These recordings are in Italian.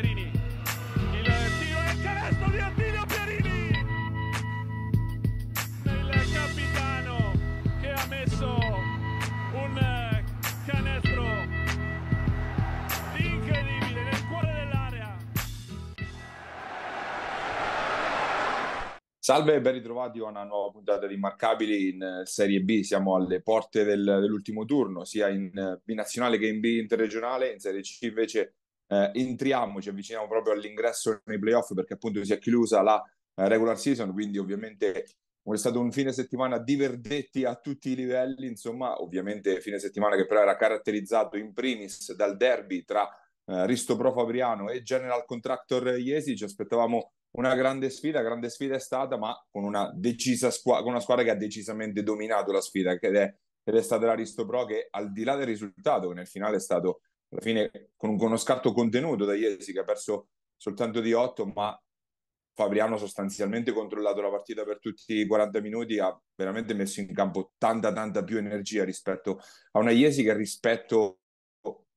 Pierini. Il tiro e il canestro di Attilio Pierini. Il capitano che ha messo un canestro incredibile nel cuore dell'area. Salve e ben ritrovati a una nuova puntata di Immarcabili in eh, Serie B. Siamo alle porte del, dell'ultimo turno, sia in eh, B nazionale che in B interregionale. In Serie C invece eh, entriamo, ci avviciniamo proprio all'ingresso nei playoff perché appunto si è chiusa la eh, regular season, quindi ovviamente è stato un fine settimana di verdetti a tutti i livelli, insomma ovviamente fine settimana che però era caratterizzato in primis dal derby tra eh, Risto Pro Fabriano e General Contractor Iesi, ci aspettavamo una grande sfida, grande sfida è stata, ma con una, decisa squa- con una squadra che ha decisamente dominato la sfida, ed è, ed è stata la Risto Pro che al di là del risultato, che nel finale è stato alla fine con, uno scarto contenuto da Iesi che ha perso soltanto di 8, ma Fabriano sostanzialmente controllato la partita per tutti i 40 minuti, ha veramente messo in campo tanta tanta più energia rispetto a una Iesi che rispetto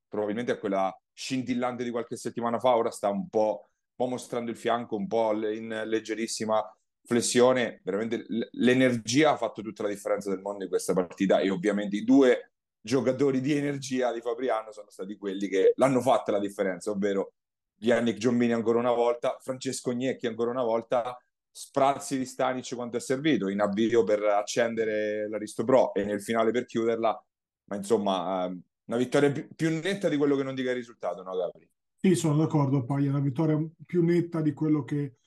probabilmente a quella scintillante di qualche settimana fa, ora sta un po', un po mostrando il fianco, un po' in leggerissima flessione, veramente l'energia ha fatto tutta la differenza del mondo in questa partita e ovviamente i due giocatori di energia di Fabriano sono stati quelli che l'hanno fatta la differenza, ovvero Yannick Giombini ancora una volta, Francesco Gnecchi ancora una volta, sprazzi di Stanic quanto è servito in avvio per accendere l'Aristo Pro e nel finale per chiuderla, ma insomma ehm, una vittoria più netta di quello che non dica il risultato, no Gabri? Sì, sono d'accordo, poi è una vittoria più netta di quello che,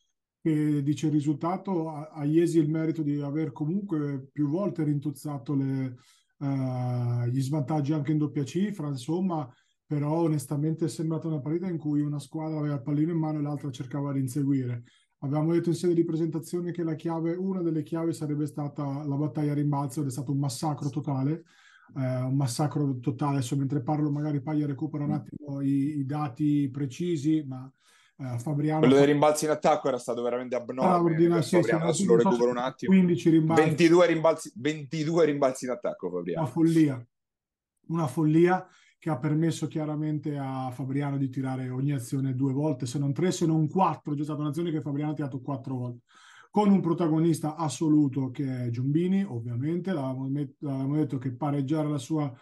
che dice il risultato, a, a Iesi il merito di aver comunque più volte rintuzzato le, eh, gli svantaggi anche in doppia cifra, insomma, però onestamente è sembrata una partita in cui una squadra aveva il pallino in mano e l'altra cercava di inseguire. Abbiamo detto in sede di presentazione che chiave, una delle chiavi sarebbe stata la battaglia a rimbalzo ed è stato un massacro totale. Eh, un massacro totale. Adesso mentre parlo, magari Paglia recupera un mm. attimo i, i dati precisi, ma eh, Fabriano. Quello dei rimbalzi in attacco era stato veramente abnorme. Ah, sì, Fabriano, sì, adesso lo recupero un attimo. 15 rimbalzi. 22, rimbalzi. 22 rimbalzi in attacco, Fabriano. Una follia. Una follia che ha permesso chiaramente a Fabriano di tirare ogni azione due volte, se non tre, se non quattro. C'è stata un'azione che Fabriano ha tirato quattro volte. Con un protagonista assoluto che è Giumbini, ovviamente. L'avevamo, l'avevamo detto che pareggiare la sua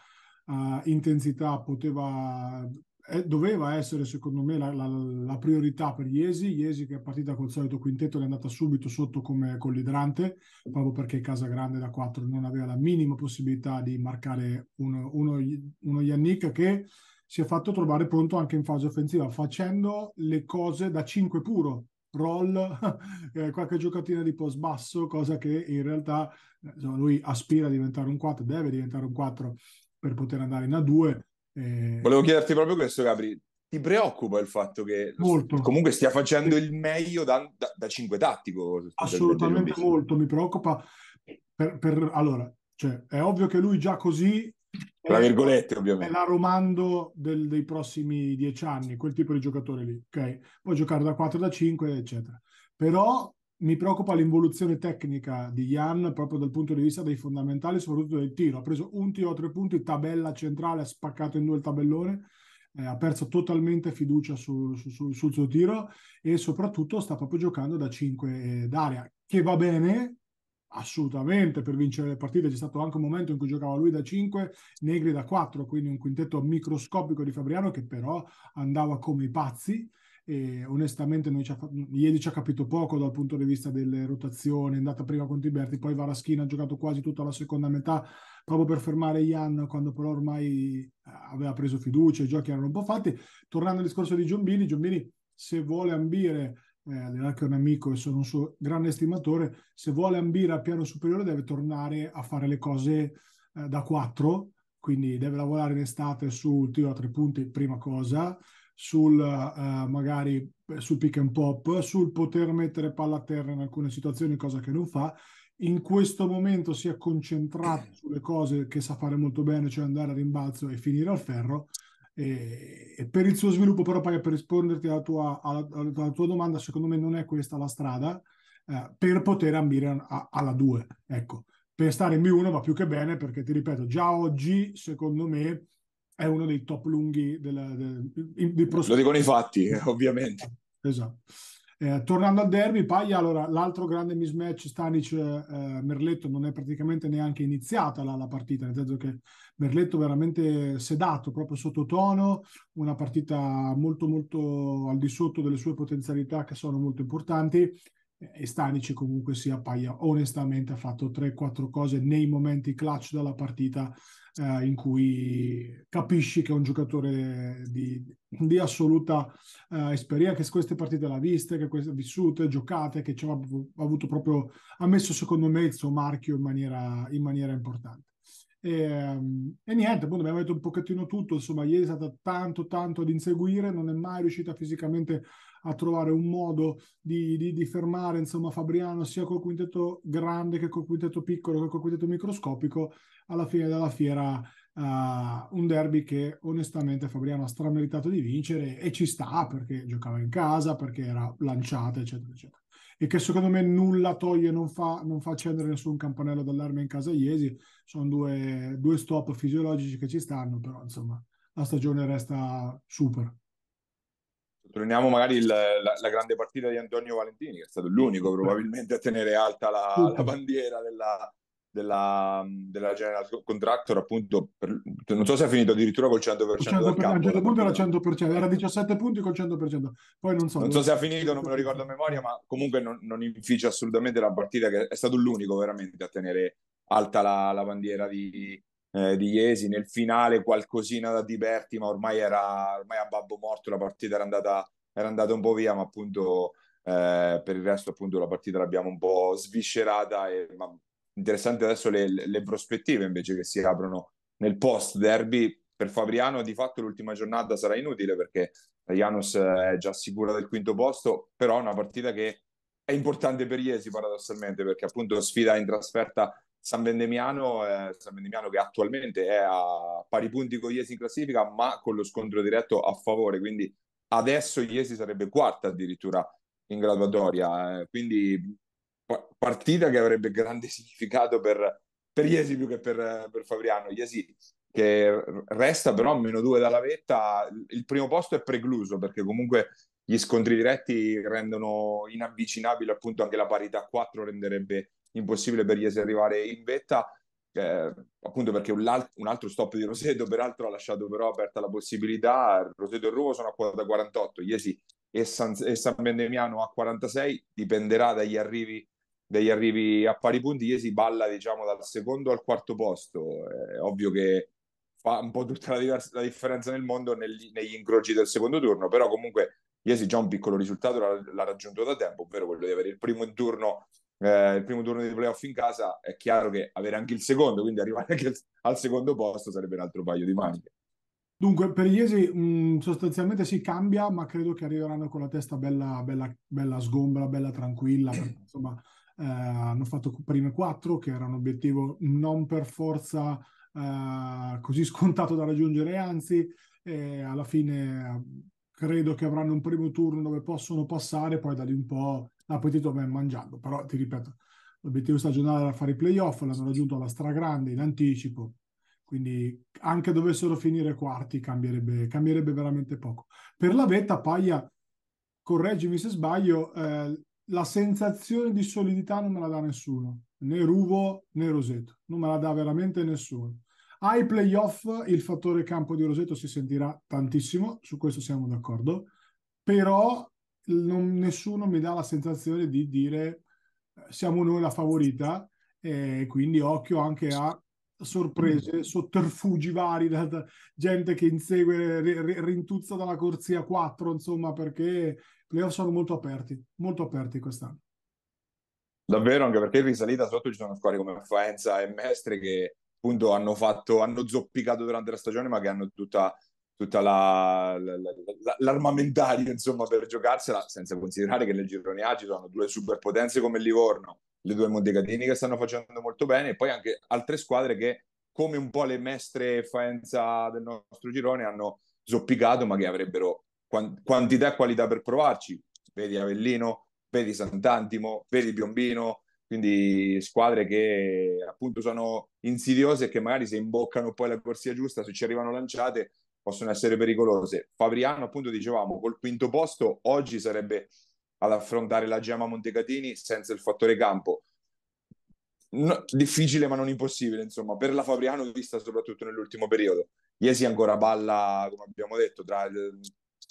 Uh, intensità poteva eh, doveva essere secondo me la, la, la, priorità per Iesi, Iesi che è partita col solito quintetto è andata subito sotto come collidrante, proprio perché Casagrande da 4 non aveva la minima possibilità di marcare uno, uno, uno Yannick che si è fatto trovare pronto anche in fase offensiva, facendo le cose da 5 puro, roll, eh, qualche giocatina di post basso, cosa che in realtà eh, insomma, lui aspira a diventare un 4, deve diventare un 4 per poter andare in A2 eh, Volevo chiederti proprio questo, Capri. Ti preoccupa il fatto che molto. comunque stia facendo il meglio da, da, da cinque tattico? Assolutamente molto, mi preoccupa. Per, per, allora, cioè, è ovvio che lui già così tra virgolette, ovviamente. È la Romando del, dei prossimi dieci anni, quel tipo di giocatore lì, ok? Può giocare da 4, da 5, eccetera. Però mi preoccupa l'involuzione tecnica di Jan proprio dal punto di vista dei fondamentali, soprattutto del tiro. Ha preso un tiro a tre punti, tabella centrale, ha spaccato in due il tabellone, eh, ha perso totalmente fiducia su, su, su, sul suo tiro e soprattutto sta proprio giocando da 5 eh, d'aria, che va bene assolutamente per vincere le partite. C'è stato anche un momento in cui giocava lui da 5, Negri da 4, quindi un quintetto microscopico di Fabriano che però andava come i pazzi e onestamente ci ha, ieri ci ha capito poco dal punto di vista delle rotazioni, è andata prima con Tiberti, poi Varaschina ha giocato quasi tutta la seconda metà proprio per fermare Ian quando però ormai eh, aveva preso fiducia, i giochi erano un po' fatti. Tornando al discorso di Giombini, Giombini se vuole ambire eh, è un amico e sono un suo grande estimatore, se vuole ambire a piano superiore deve tornare a fare le cose eh, da quattro, quindi deve lavorare in estate sul tiro a tre punti, prima cosa, sul, uh, magari, eh, sul pick and pop, sul poter mettere palla a terra in alcune situazioni, cosa che non fa. In questo momento si è concentrato sulle cose che sa fare molto bene, cioè andare a rimbalzo e finire al ferro. E, e per il suo sviluppo, però, per risponderti alla tua, alla, alla tua, domanda, secondo me non è questa la strada eh, per poter ambire a, a, alla 2. Ecco, per stare in B1 va più che bene perché, ti ripeto, già oggi, secondo me, è uno dei top lunghi della, de, di prospettiva. Lo dicono i fatti, eh, ovviamente. Esatto. Eh, tornando al derby, Paglia, allora, l'altro grande mismatch Stanic-Merletto eh, non è praticamente neanche iniziata la, la, partita, nel senso che Merletto veramente sedato, proprio sottotono, una partita molto molto al di sotto delle sue potenzialità che sono molto importanti e Stanic comunque sia Paglia onestamente ha fatto 3-4 cose nei momenti clutch della partita eh, in cui capisci che è un giocatore di, di assoluta eh, esperienza, che queste partite l'ha viste, che queste vissute, giocate, che ha, avuto proprio, ha messo secondo me il suo marchio in maniera, in maniera importante. E, ehm, e, niente, appunto abbiamo detto un pochettino tutto, insomma ieri è stata tanto tanto ad inseguire, non è mai riuscita fisicamente a trovare un modo di, di, di fermare insomma, Fabriano sia col quintetto grande che col quintetto piccolo che col quintetto microscopico, alla fine della fiera uh, un derby che onestamente Fabriano ha strameritato di vincere e ci sta perché giocava in casa, perché era lanciata eccetera eccetera e che secondo me nulla toglie, non fa, non fa accendere nessun campanello d'allarme in casa Iesi. Sono due, due stop fisiologici che ci stanno, però insomma la stagione resta super. Torniamo magari il, la, la, grande partita di Antonio Valentini, che è stato l'unico probabilmente a tenere alta la, la bandiera della, della, della General Contractor, appunto, per, non so se ha finito addirittura col 100%, 100 del campo. A un certo eh. punto era 100%, era 17 punti col 100%, poi non so. Non so se ha finito, non me lo ricordo a memoria, ma comunque non, non inficia assolutamente la partita, che è stato l'unico veramente a tenere alta la, la bandiera di, eh, di Iesi. Nel finale qualcosina da diverti, ma ormai era ormai a babbo morto, la partita era andata, era andata un po' via, ma appunto... Eh, per il resto appunto la partita l'abbiamo un po' sviscerata e ma Interessante adesso le, le prospettive invece che si aprono nel post derby per Fabriano di fatto l'ultima giornata sarà inutile perché Janus eh, è già sicura del quinto posto, però una partita che è importante per Iesi paradossalmente perché appunto sfida in trasferta San Vendemiano, eh, San Vendemiano che attualmente è a pari punti con Iesi in classifica ma con lo scontro diretto a favore, quindi adesso Iesi sarebbe quarta addirittura in graduatoria, eh, quindi partita che avrebbe grande significato per, per Iesi più che per, per Fabriano. Iesi che resta però a meno due dalla vetta, il primo posto è precluso perché comunque gli scontri diretti rendono inavvicinabile appunto anche la parità a 4 renderebbe impossibile per Iesi arrivare in vetta eh, appunto perché un, alt- un, altro stop di Rosedo peraltro ha lasciato però aperta la possibilità Rosedo e Ruvo sono a quota 48 Iesi e San, e San Bendemiano a 46 dipenderà dagli arrivi degli arrivi a pari punti, ieri si balla diciamo dal secondo al quarto posto, è ovvio che fa un po' tutta la, divers- la differenza nel mondo negli, negli incroci del secondo turno, però comunque Iesi già un piccolo risultato l'ha, l'ha, raggiunto da tempo, ovvero quello di avere il primo turno, eh, il primo turno di playoff in casa, è chiaro che avere anche il secondo, quindi arrivare anche al, al secondo posto sarebbe un altro paio di maniche. Dunque, per Iesi mh, mm, sostanzialmente si cambia, ma credo che arriveranno con la testa bella, bella, bella sgombra, bella tranquilla, perché, insomma eh, hanno fatto prime quattro, che era un obiettivo non per forza eh, così scontato da raggiungere, anzi, alla fine eh, credo che avranno un primo turno dove possono passare, poi da lì un po' l'appetito ben mangiando, però ti ripeto, l'obiettivo stagionale era fare i playoff, l'hanno raggiunto alla stragrande in anticipo, quindi anche dovessero finire quarti cambierebbe, cambierebbe veramente poco. Per la vetta, Paglia, correggimi se sbaglio, eh, la sensazione di solidità non me la dà nessuno, né Ruvo né Roseto, non me la dà veramente nessuno. Ai playoff il fattore campo di Roseto si sentirà tantissimo, su questo siamo d'accordo, però non, nessuno mi dà la sensazione di dire eh, siamo noi la favorita e quindi occhio anche a sorprese, mm. sotterfugi vari da, da gente che insegue, rintuzza dalla corsia 4, insomma, perché playoff sono molto aperti, molto aperti quest'anno. Davvero, anche perché in risalita sotto ci sono squadre come Faenza e Mestre che appunto hanno fatto, hanno zoppicato durante la stagione, ma che hanno tutta, tutta la, la, la, l'armamentario insomma per giocarsela, senza considerare che nel girone A ci sono due superpotenze come Livorno, le due Montecatini che stanno facendo molto bene, e poi anche altre squadre che, come un po' le mestre e Faenza del nostro girone, hanno zoppicato, ma che avrebbero quantità e qualità per provarci. Vedi Avellino, vedi Sant'Antimo, vedi Piombino, quindi squadre che appunto sono insidiose e che magari se imboccano poi la corsia giusta, se ci arrivano lanciate, possono essere pericolose. Fabriano, appunto, dicevamo, col quinto posto oggi sarebbe ad affrontare la Gemma Montecatini senza il fattore campo. No, difficile ma non impossibile, insomma, per la Fabriano vista soprattutto nell'ultimo periodo. Iesi ancora balla, come abbiamo detto, tra il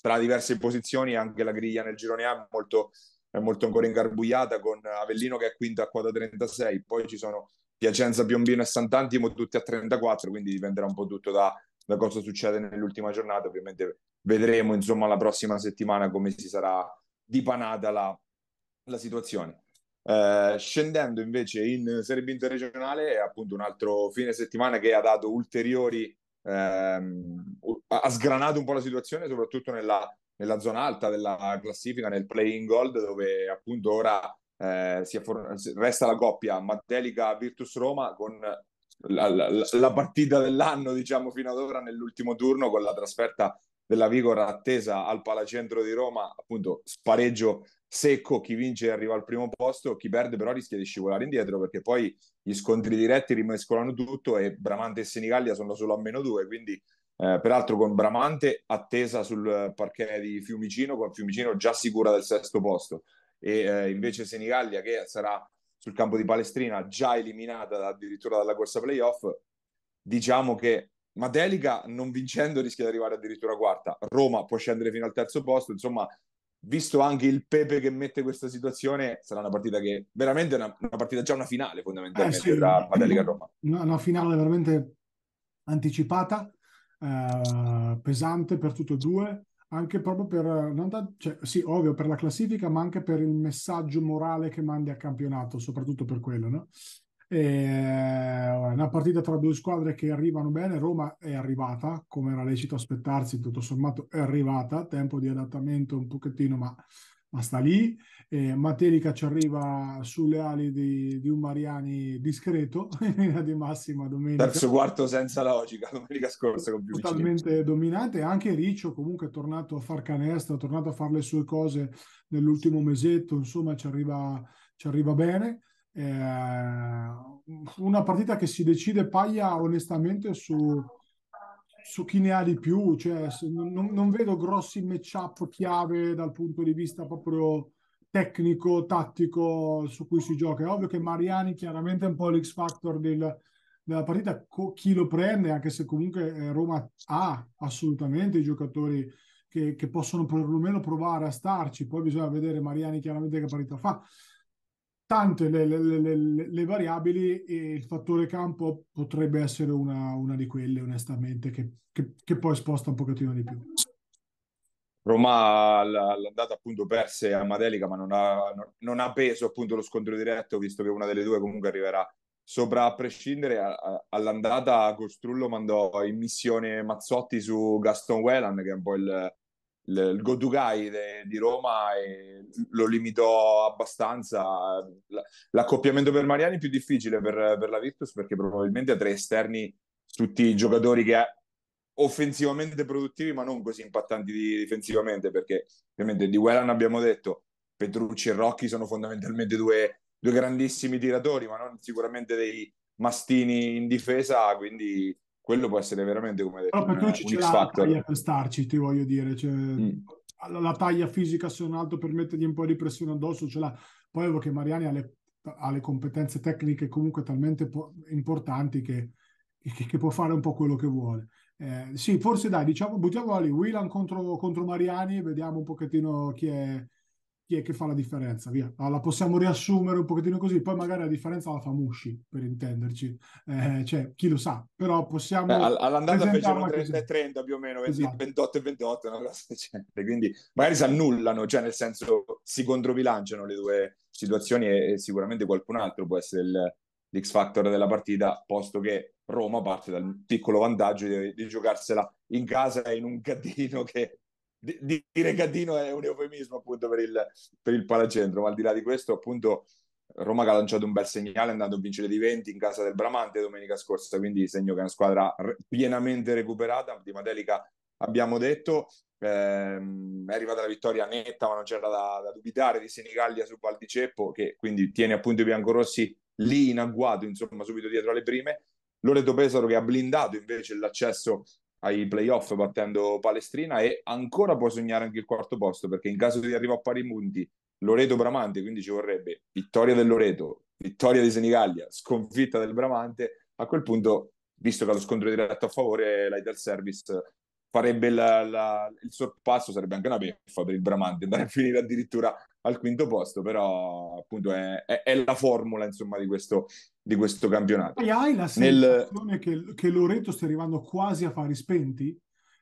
tra diverse posizioni, anche la griglia nel girone A molto, è molto ancora ingarbugliata con Avellino che è quinto a quota 36, poi ci sono Piacenza, Piombino e Sant'Antimo tutti a 34, quindi dipenderà un po' tutto da, da cosa succede nell'ultima giornata, ovviamente vedremo insomma la prossima settimana come si sarà dipanata la, la situazione. Eh, scendendo invece in Serie B interregionale, appunto un altro fine settimana che ha dato ulteriori ehm, ha sgranato un po' la situazione, soprattutto nella, nella zona alta della classifica, nel play-in gold, dove appunto ora eh, for- resta la coppia Mattelica-Virtus Roma con la, la, la, partita dell'anno, diciamo, fino ad ora nell'ultimo turno con la trasferta della Vigor attesa al Palacentro di Roma, appunto spareggio secco, chi vince arriva al primo posto, chi perde però rischia di scivolare indietro perché poi gli scontri diretti rimescolano tutto e Bramante e Senigallia sono solo a meno due, quindi eh, peraltro con Bramante attesa sul parquet di Fiumicino, con Fiumicino già sicura del sesto posto e eh, invece Senigallia che sarà sul campo di Palestrina già eliminata addirittura dalla corsa playoff, diciamo che Madelica non vincendo rischia di arrivare addirittura quarta, Roma può scendere fino al terzo posto, insomma visto anche il Pepe che mette questa situazione, sarà una partita che veramente è una, una, partita già una finale fondamentalmente eh sì, tra Padelica e Roma. Una, una, finale veramente anticipata, eh, pesante per tutti e due, anche proprio per, da, cioè, sì, ovvio, per la classifica, ma anche per il messaggio morale che mandi al campionato, soprattutto per quello, no? Eh, una partita tra due squadre che arrivano bene, Roma è arrivata, come era lecito aspettarsi, tutto sommato è arrivata, tempo di adattamento un pochettino, ma, ma sta lì. Eh, Matelica ci arriva sulle ali di, di un Mariani discreto, in di massima domenica. Terzo quarto senza logica, domenica scorsa con più Totalmente vicini. dominante, anche Riccio comunque è tornato a far canestro, è tornato a fare le sue cose nell'ultimo mesetto, insomma ci arriva, ci arriva bene. Eh, una partita che si decide paglia onestamente su, su chi ne ha di più, cioè, non, non, vedo grossi match-up chiave dal punto di vista proprio tecnico, tattico su cui si gioca. È ovvio che Mariani chiaramente è un po' l'X factor del, della partita, co- chi lo prende, anche se comunque eh, Roma ha assolutamente i giocatori che, che, possono perlomeno provare a starci, poi bisogna vedere Mariani chiaramente che partita fa tante le, le, le, le, variabili e il fattore campo potrebbe essere una, una di quelle, onestamente, che, che, che, poi sposta un pochettino di più. Roma l'andata appunto perse a Madelica, ma non ha, non ha, peso appunto lo scontro diretto, visto che una delle due comunque arriverà sopra a prescindere. A, a, all'andata Costrullo mandò in missione Mazzotti su Gaston Whelan, che è un po' il, il, il Godugai de, di Roma e lo limitò abbastanza. L'accoppiamento per Mariani è più difficile per, per la Virtus perché probabilmente ha tre esterni, tutti giocatori che offensivamente produttivi ma non così impattanti di, difensivamente perché ovviamente di Wellan abbiamo detto Petrucci e Rocchi sono fondamentalmente due, due grandissimi tiratori ma non sicuramente dei mastini in difesa quindi quello può essere veramente come detto, Però tu ci un X Factor. per starci, ti voglio dire, cioè, mm. la, la, taglia fisica se non altro per mettergli un po' di pressione addosso ce l'ha. Poi vedo che Mariani ha le, ha le, competenze tecniche comunque talmente po- importanti che, che, che, può fare un po' quello che vuole. Eh, sì, forse dai, diciamo, buttiamo lì Willan contro, contro Mariani, vediamo un pochettino chi è, chi è che fa la differenza, via. La possiamo riassumere un pochettino così, poi magari la differenza la fa Mushi, per intenderci. Eh, cioè, chi lo sa, però possiamo... Beh, all'andata fecero 30 e 30 più o meno, 20, esatto. 28 e 28, una cosa del genere. Quindi magari si annullano, cioè nel senso si controbilanciano le due situazioni e, e sicuramente qualcun altro può essere il, l'X Factor della partita, posto che Roma parte dal piccolo vantaggio di, di giocarsela in casa in un gattino che di, di regattino è un eufemismo appunto per il, per il palacentro, ma al di là di questo appunto Roma che ha lanciato un bel segnale andando a vincere di 20 in casa del Bramante domenica scorsa, quindi segno che è una squadra pienamente recuperata, di Madelica abbiamo detto, ehm, è arrivata la vittoria netta ma non c'era da, da dubitare di Senigallia su Val di Ceppo che quindi tiene appunto i biancorossi lì in agguato, insomma subito dietro alle prime. Loreto Pesaro che ha blindato invece l'accesso ai playoff battendo Palestrina e ancora può sognare anche il quarto posto perché in caso di arrivo a pari punti Loreto Bramante, quindi ci vorrebbe vittoria del Loreto, vittoria di Senigallia, sconfitta del Bramante, a quel punto, visto che lo scontro diretto a favore, l'Idal Service farebbe la, la, il sorpasso, sarebbe anche una beffa per il Bramante, andare a finire addirittura al quinto posto, però appunto è, è, è la formula insomma di questo, di questo campionato. E hai la sensazione Nel... che, che Loreto stia arrivando quasi a fare spenti?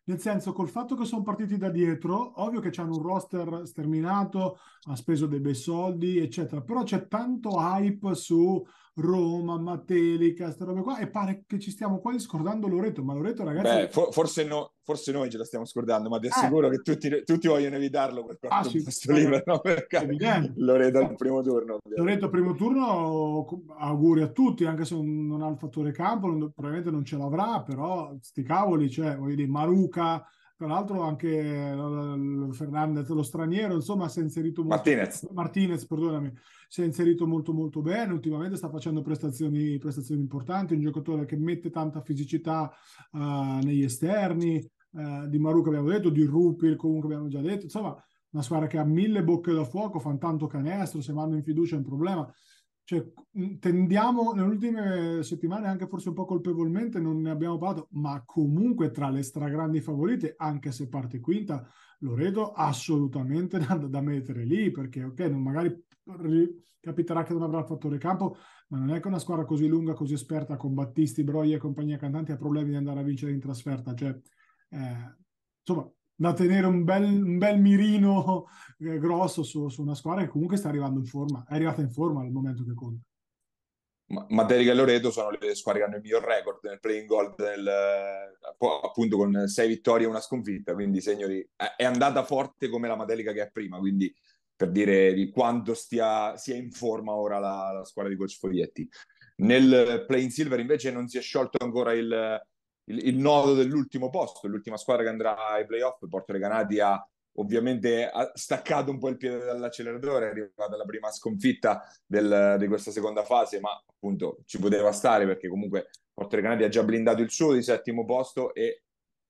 Nel senso, col fatto che sono partiti da dietro, ovvio che hanno un roster sterminato, ha speso dei bei soldi, eccetera, però c'è tanto hype su Roma, Matelica, queste robe qua, e pare che ci stiamo quasi scordando Loreto, ma Loreto ragazzi... Beh, for- forse, no, forse noi ce la stiamo scordando, ma ti eh. assicuro eh. che tutti, tutti, vogliono evitarlo per quanto ah, sì, questo sì. libro, no? Perché Loreto al primo turno. Ovviamente. Loreto al primo turno, auguri a tutti, anche se non ha il fattore campo, non, probabilmente non ce l'avrà, però sti cavoli, cioè, voglio dire, Maruca tra l'altro anche eh, Fernandez lo straniero, insomma, si è inserito molto. Martinez. Martinez, perdonami, si è inserito molto molto bene, ultimamente sta facendo prestazioni, prestazioni importanti, un giocatore che mette tanta fisicità uh, negli esterni, uh, di Maru abbiamo detto, di Rupil comunque abbiamo già detto, insomma una squadra che ha mille bocche da fuoco, fa tanto canestro, se vanno in fiducia è un problema. Cioè, mm, tendiamo nelle ultime settimane, anche forse un po' colpevolmente, non ne abbiamo parlato, ma comunque tra le stragrandi favorite, anche se parte quinta, Loreto assolutamente da, da mettere lì, perché ok, non, magari capiterà che non avrà il fattore campo, ma non è che una squadra così lunga, così esperta con Battisti, Broglie e compagnia cantanti ha problemi di andare a vincere in trasferta. Cioè, eh, insomma, da tenere un bel, un bel mirino eh, grosso su, su, una squadra che comunque sta arrivando in forma, è arrivata in forma al momento che conta. Ma, e Loreto sono le squadre che hanno il miglior record nel playing goal, del, appunto con sei vittorie e una sconfitta, quindi signori, è andata forte come la Materica che è prima, quindi per dire di quanto stia, sia in forma ora la, la squadra di coach Foglietti. Nel Plain Silver invece non si è sciolto ancora il, il, il nodo dell'ultimo posto, l'ultima squadra che andrà ai playoff, Porto Recanati ha ovviamente ha staccato un po' il piede dall'acceleratore, è arrivata la prima sconfitta del, di questa seconda fase, ma appunto ci poteva stare perché comunque Porto Recanati ha già blindato il suo di settimo posto e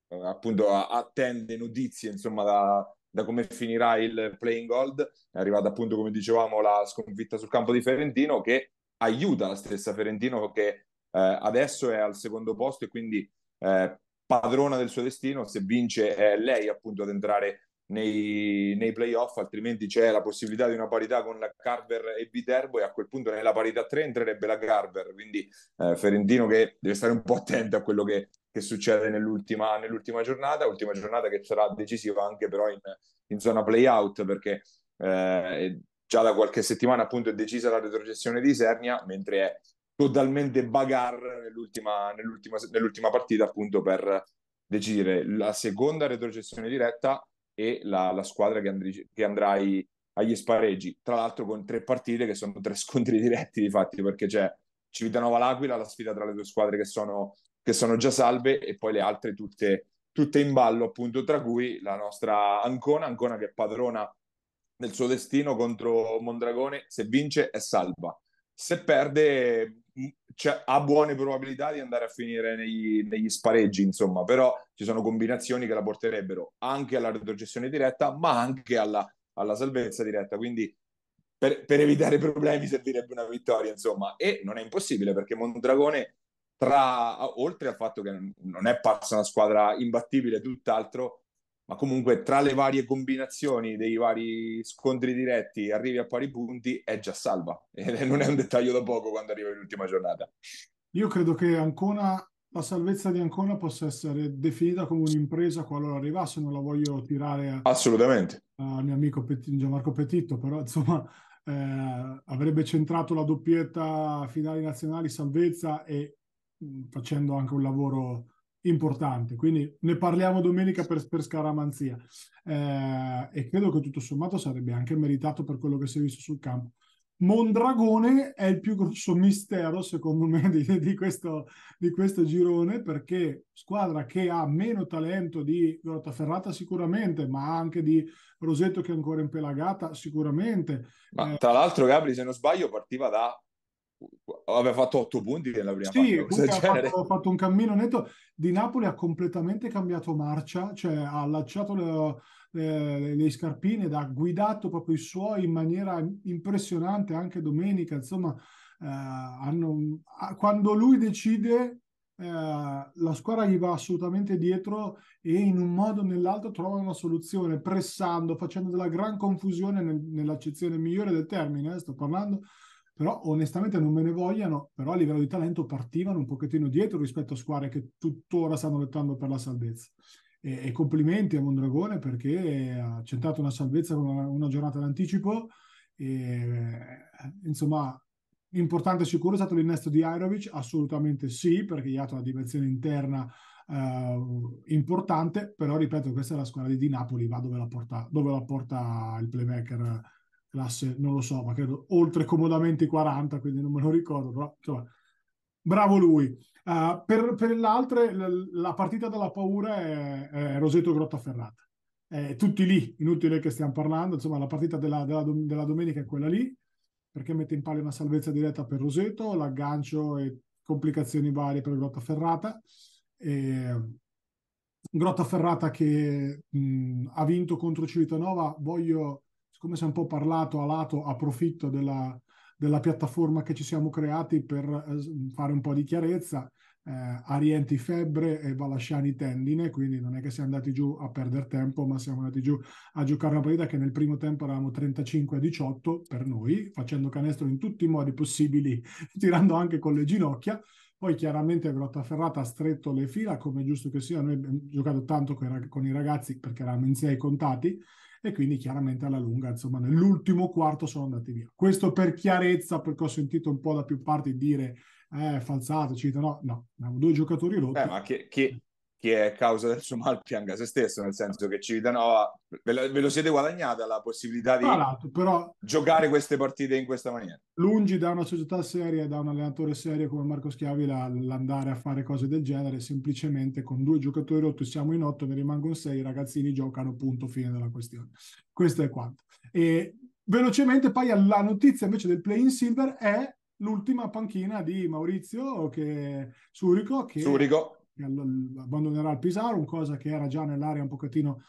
eh, appunto attende notizie insomma da, da come finirà il playing gold, è arrivata appunto come dicevamo la sconfitta sul campo di Ferentino che aiuta la stessa Ferentino che eh, adesso è al secondo posto e quindi eh, padrona del suo destino, se vince è lei appunto ad entrare nei, nei playoff, altrimenti c'è la possibilità di una parità con la Carver e Viterbo e a quel punto nella parità 3 entrerebbe la Carver, quindi eh, Ferentino che deve stare un po' attento a quello che che succede nell'ultima, nell'ultima giornata, ultima giornata che sarà decisiva anche però in, in zona play-out perché eh, già da qualche settimana appunto è decisa la retrocessione di Isernia, mentre è totalmente bagar nell'ultima, nell'ultima, nell'ultima partita appunto per decidere la seconda retrocessione diretta e la, la squadra che, andri, che andrai agli spareggi, tra l'altro con tre partite che sono tre scontri diretti di fatti perché c'è Civitanova L'Aquila, la sfida tra le due squadre che sono che sono già salve e poi le altre tutte, tutte in ballo, appunto, tra cui la nostra Ancona, Ancona che è padrona del suo destino contro Mondragone, se vince è salva, se perde mm, cioè, ha buone probabilità di andare a finire negli, negli, spareggi, insomma, però ci sono combinazioni che la porterebbero anche alla retrocessione diretta, ma anche alla, alla salvezza diretta, quindi per, per evitare problemi servirebbe una vittoria, insomma, e non è impossibile perché Mondragone tra, oltre al fatto che non è pazza una squadra imbattibile, tutt'altro, ma comunque tra le varie combinazioni dei vari scontri diretti arrivi a pari punti, è già salva. E non è un dettaglio da poco quando arriva l'ultima giornata. Io credo che Ancona, la salvezza di Ancona possa essere definita come un'impresa qualora arrivasse, non la voglio tirare a, Assolutamente. al mio amico Petit, Gianmarco Petitto, però insomma eh, avrebbe centrato la doppietta finali nazionali salvezza e Mm, facendo anche un lavoro importante. Quindi ne parliamo domenica per, per scaramanzia. Eh, e credo che tutto sommato sarebbe anche meritato per quello che si è visto sul campo. Mondragone è il più grosso mistero, secondo me, di, di, questo, di questo, girone, perché squadra che ha meno talento di Grottaferrata sicuramente, ma anche di Rosetto che è ancora impelagata sicuramente. Ma, eh, tra l'altro, Gabri, se non sbaglio, partiva da aveva fatto 8 punti nella prima sì, parte, ha fatto, fatto, un cammino netto di Napoli ha completamente cambiato marcia cioè ha allacciato le, le, le scarpine ha guidato proprio i suoi in maniera impressionante anche domenica insomma eh, hanno, quando lui decide eh, la squadra gli va assolutamente dietro e in un modo o nell'altro trova una soluzione pressando, facendo della gran confusione nel, nell'accezione migliore del termine, eh, sto parlando però onestamente non me ne vogliano, però a livello di talento partivano un pochettino dietro rispetto a squadre che tuttora stanno lottando per la salvezza. E, e complimenti a Mondragone perché ha centrato una salvezza con una, una giornata d'anticipo. E, eh, insomma, importante sicuro è stato l'innesto di Airovic? Assolutamente sì, perché gli ha dato una dimensione interna Uh, importante, però ripeto, questa è la squadra di, di Napoli, va dove la porta, dove la porta il playmaker classe, non lo so, ma credo oltre comodamente i 40, quindi non me lo ricordo, però insomma, bravo lui. Uh, per, per l'altra, la partita della paura è, è Roseto Grottaferrata. È tutti lì, inutile che stiamo parlando, insomma la partita della, della, della domenica è quella lì, perché mette in palio una salvezza diretta per Roseto, l'aggancio e complicazioni varie per Grottaferrata. E, Grottaferrata che mh, ha vinto contro Civitanova, voglio siccome si è un po' parlato a lato, approfitto della, della piattaforma che ci siamo creati per eh, fare un po' di chiarezza. Eh, Arienti Febbre e Valasciani Tendine, quindi non è che siamo andati giù a perdere tempo, ma siamo andati giù a giocare una partita che nel primo tempo eravamo 35 a 18 per noi, facendo canestro in tutti i modi possibili, tirando anche con le ginocchia. Poi chiaramente Grottaferrata ha stretto le fila, come è giusto che sia, noi abbiamo giocato tanto con i ragazzi perché eravamo in sei contati, e quindi chiaramente alla lunga, insomma, nell'ultimo quarto sono andati via. Questo per chiarezza, perché ho sentito un po' da più parti dire eh, falsato, cita, no, no, abbiamo due giocatori rotti. Beh, ma che, che, che è causa del suo mal pianga se stesso, nel senso che Civitanova ve, la, ve lo siete guadagnata la possibilità di però, giocare queste partite in questa maniera. Lungi da una società seria, da un allenatore serio come Marco Schiavi, l'andare a fare cose del genere, semplicemente con due giocatori rotti siamo in otto, ne rimangono sei, i ragazzini giocano, punto, fine della questione. Questo è quanto. E velocemente poi la notizia invece del play in silver è l'ultima panchina di Maurizio che, Surico che... Surico abbandonerà il Pisaro, cosa che era già nell'area un pochettino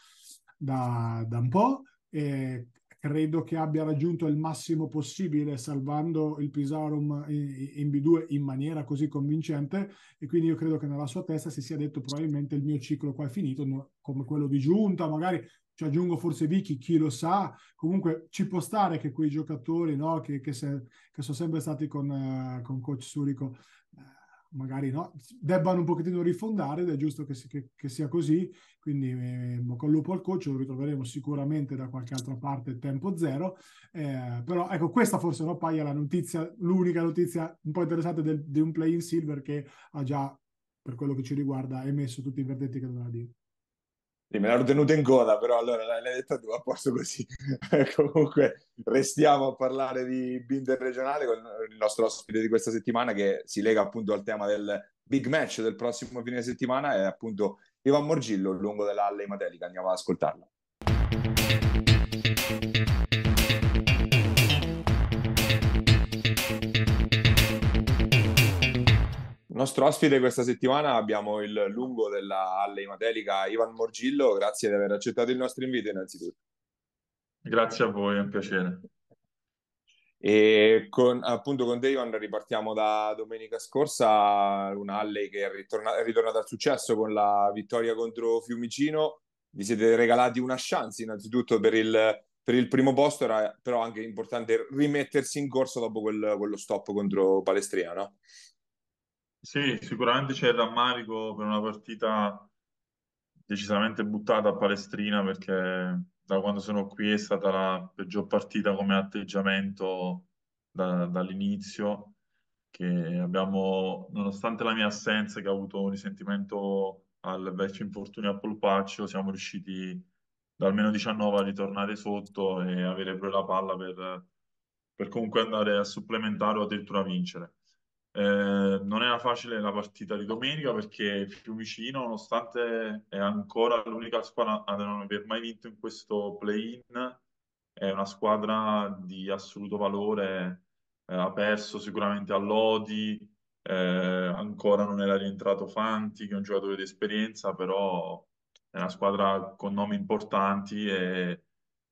da, da un po'. E credo che abbia raggiunto il massimo possibile salvando il Pisarum in B2 in maniera così convincente e quindi io credo che nella sua testa si sia detto probabilmente il mio ciclo qua è finito come quello di Giunta magari ci aggiungo forse Vicky, chi lo sa, comunque ci può stare che quei giocatori no, che, che, se, che, sono sempre stati con, eh, con coach Surico magari no, debbano un pochettino rifondare ed è giusto che, si, che, che sia così, quindi eh, con lupo al coach lo ritroveremo sicuramente da qualche altra parte tempo zero, eh, però ecco questa forse no, Pai la notizia, l'unica notizia un po' interessante del, di un play in silver che ha già per quello che ci riguarda emesso tutti i verdetti che doveva dire me l'ero tenuta in coda, però allora l'hai detta tu, a posto così. Eh, comunque restiamo a parlare di Binder regionale con il nostro ospite di questa settimana che si lega appunto al tema del big match del prossimo fine settimana, è appunto Ivan Morgillo lungo della Alley Matelica. Andiamo ad ascoltarlo. Il nostro ospite questa settimana abbiamo il lungo della Halle Matelica, Ivan Morgillo, grazie di aver accettato il nostro invito innanzitutto. Grazie a voi, è un piacere. E con, appunto con te Ivan ripartiamo da domenica scorsa, una Halle che è, ritorna- è ritornata al successo con la vittoria contro Fiumicino. Vi siete regalati una chance innanzitutto per il, per il primo posto, era però anche importante rimettersi in corso dopo quel, quello stop contro Palestriano. Sì, sicuramente c'è il rammarico per una partita decisamente buttata a Palestrina perché da quando sono qui è stata la peggior partita come atteggiamento da- dall'inizio, che abbiamo, nonostante la mia assenza che ha avuto un risentimento al vecchio infortunio a polpaccio, siamo riusciti da almeno 19 a ritornare sotto e avere pure la palla per, per comunque andare a supplementare o addirittura a vincere. Ehm, non era facile la partita di domenica perché Fiumicino, nonostante è ancora l'unica squadra ad non aver mai vinto in questo play-in, è una squadra di assoluto valore, eh, ha perso sicuramente a Lodi, eh, ancora non era rientrato Fanti, che è un giocatore di esperienza, però è una squadra con nomi importanti e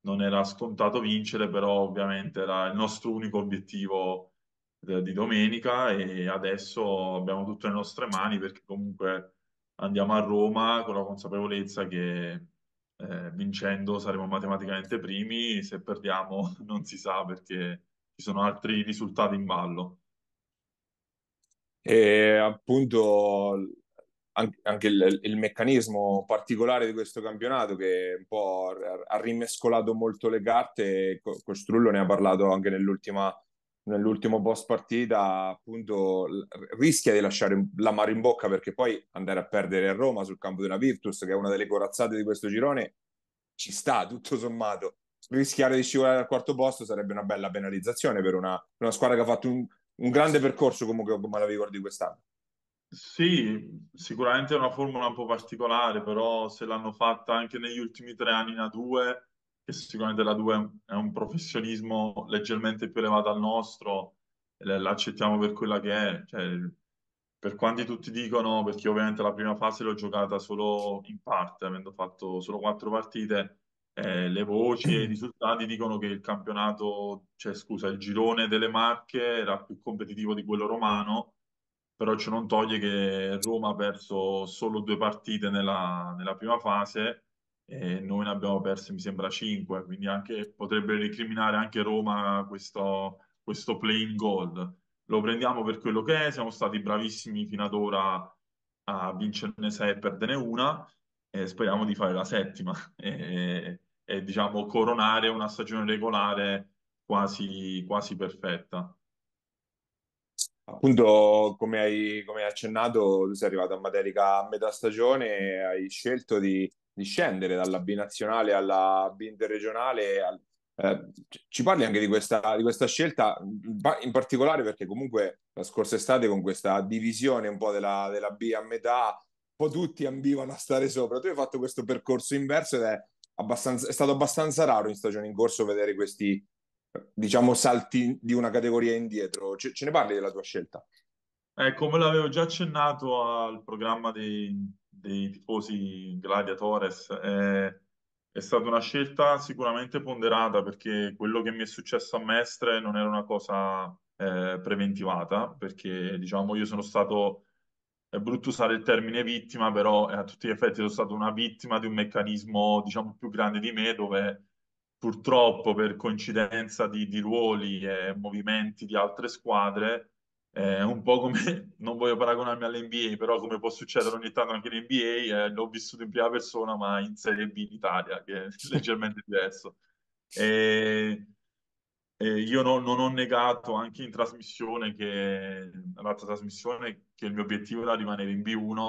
non era scontato vincere, però ovviamente era il nostro unico obiettivo eh, di domenica e adesso abbiamo tutto nelle nostre mani perché comunque andiamo a Roma con la consapevolezza che eh, vincendo saremo matematicamente primi, se perdiamo non si sa perché ci sono altri risultati in ballo. E appunto anche il, il, meccanismo particolare di questo campionato che un po' ha rimescolato molto le carte, Costrullo ne ha parlato anche nell'ultima nell'ultimo boss partita appunto rischia di lasciare la mare in bocca perché poi andare a perdere a Roma sul campo della Virtus che è una delle corazzate di questo girone ci sta tutto sommato rischiare di scivolare al quarto posto sarebbe una bella penalizzazione per una, una squadra che ha fatto un, un grande percorso comunque come la ricordi di quest'anno sì, sicuramente è una formula un po' particolare, però se l'hanno fatta anche negli ultimi tre anni in A2, che sicuramente la 2 è un professionismo leggermente più elevato al nostro, l'accettiamo per quella che è. Cioè, per quanti tutti dicono, perché ovviamente la prima fase l'ho giocata solo in parte, avendo fatto solo quattro partite, eh, le voci e i risultati dicono che il campionato, cioè scusa, il girone delle Marche era più competitivo di quello romano, però ciò non toglie che Roma ha perso solo due partite nella, nella prima fase e noi ne abbiamo perse, mi sembra, 5, quindi anche, potrebbe recriminare anche Roma questo, questo play-in goal. Lo prendiamo per quello che è, siamo stati bravissimi fino ad ora a vincerne 6 e perderne una, e speriamo di fare la settima e, e diciamo coronare una stagione regolare quasi, quasi perfetta. Appunto, come hai, come hai accennato, tu sei arrivato a Matelica a metà stagione, hai scelto di, di scendere dalla B nazionale alla B interregionale. Al, eh, ci parli anche di questa, di questa, scelta, in particolare perché comunque la scorsa estate con questa divisione un po' della, della B a metà, un po' tutti ambivano a stare sopra. Tu hai fatto questo percorso inverso ed è, è stato abbastanza raro in stagione in corso vedere questi, diciamo, salti di una categoria indietro. Ce, ce ne parli della tua scelta? Eh, come l'avevo già accennato al programma di, dei tifosi Gladiatores è, è stata una scelta sicuramente ponderata perché quello che mi è successo a Mestre non era una cosa eh, preventivata perché diciamo io sono stato è brutto usare il termine vittima, però eh, a tutti gli effetti sono stato una vittima di un meccanismo, diciamo, più grande di me, dove purtroppo per coincidenza di, di ruoli e movimenti di altre squadre è eh, un po' come, non voglio paragonarmi all'NBA, però come può succedere ogni tanto anche in NBA, eh, l'ho vissuto in prima persona, ma in Serie B in Italia, che è leggermente diverso. E, eh, e eh, io no, non ho negato anche in trasmissione che, l'altra trasmissione, che il mio obiettivo era rimanere in B1,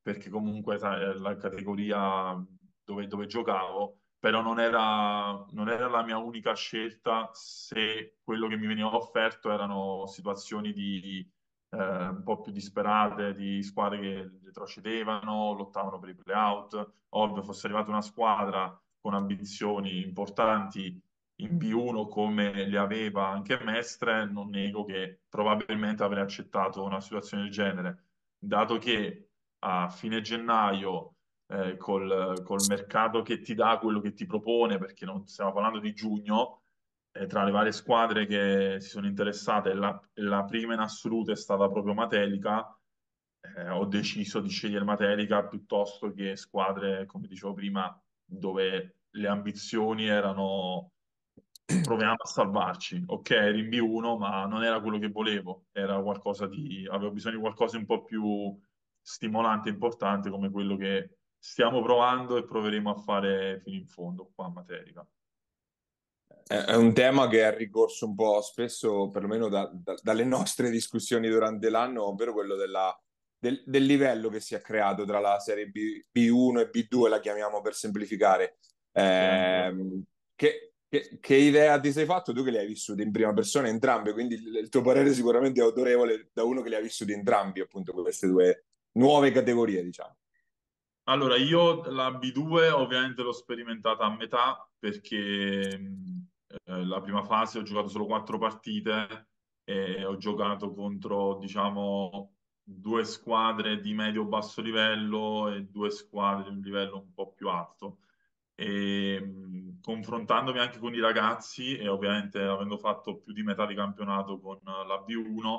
perché comunque sai, la categoria dove, dove giocavo però non era, non era, la mia unica scelta se quello che mi veniva offerto erano situazioni di, eh, un po' più disperate, di squadre che retrocedevano, lottavano per i playout, ovvio fosse arrivata una squadra con ambizioni importanti in B1 come le aveva anche Mestre, non nego che probabilmente avrei accettato una situazione del genere, dato che a fine gennaio eh, col, col, mercato che ti dà quello che ti propone, perché non stiamo parlando di giugno, eh, tra le varie squadre che si sono interessate, la, la prima in assoluto è stata proprio Matelica. Eh, ho deciso di scegliere Matelica piuttosto che squadre, come dicevo prima, dove le ambizioni erano proviamo a salvarci. Ok, rinvio uno, ma non era quello che volevo, era qualcosa di avevo bisogno di qualcosa un po' più stimolante, importante come quello che stiamo provando e proveremo a fare fino in fondo qua a Materica. È un tema che è ricorso un po' spesso, perlomeno da, da, dalle nostre discussioni durante l'anno, ovvero quello della, del, del, livello che si è creato tra la serie B, 1 e B2, la chiamiamo per semplificare. Eh, che, che, che, idea ti sei fatto tu che li hai vissuti in prima persona entrambi? Quindi il, il tuo parere sicuramente è autorevole da uno che li ha vissuti entrambi, appunto, queste due nuove categorie, diciamo. Allora, io la B2 ovviamente l'ho sperimentata a metà perché eh, la prima fase ho giocato solo quattro partite e ho giocato contro, diciamo, due squadre di medio-basso livello e due squadre di un livello un po' più alto. E, confrontandomi anche con i ragazzi e ovviamente avendo fatto più di metà di campionato con la B1,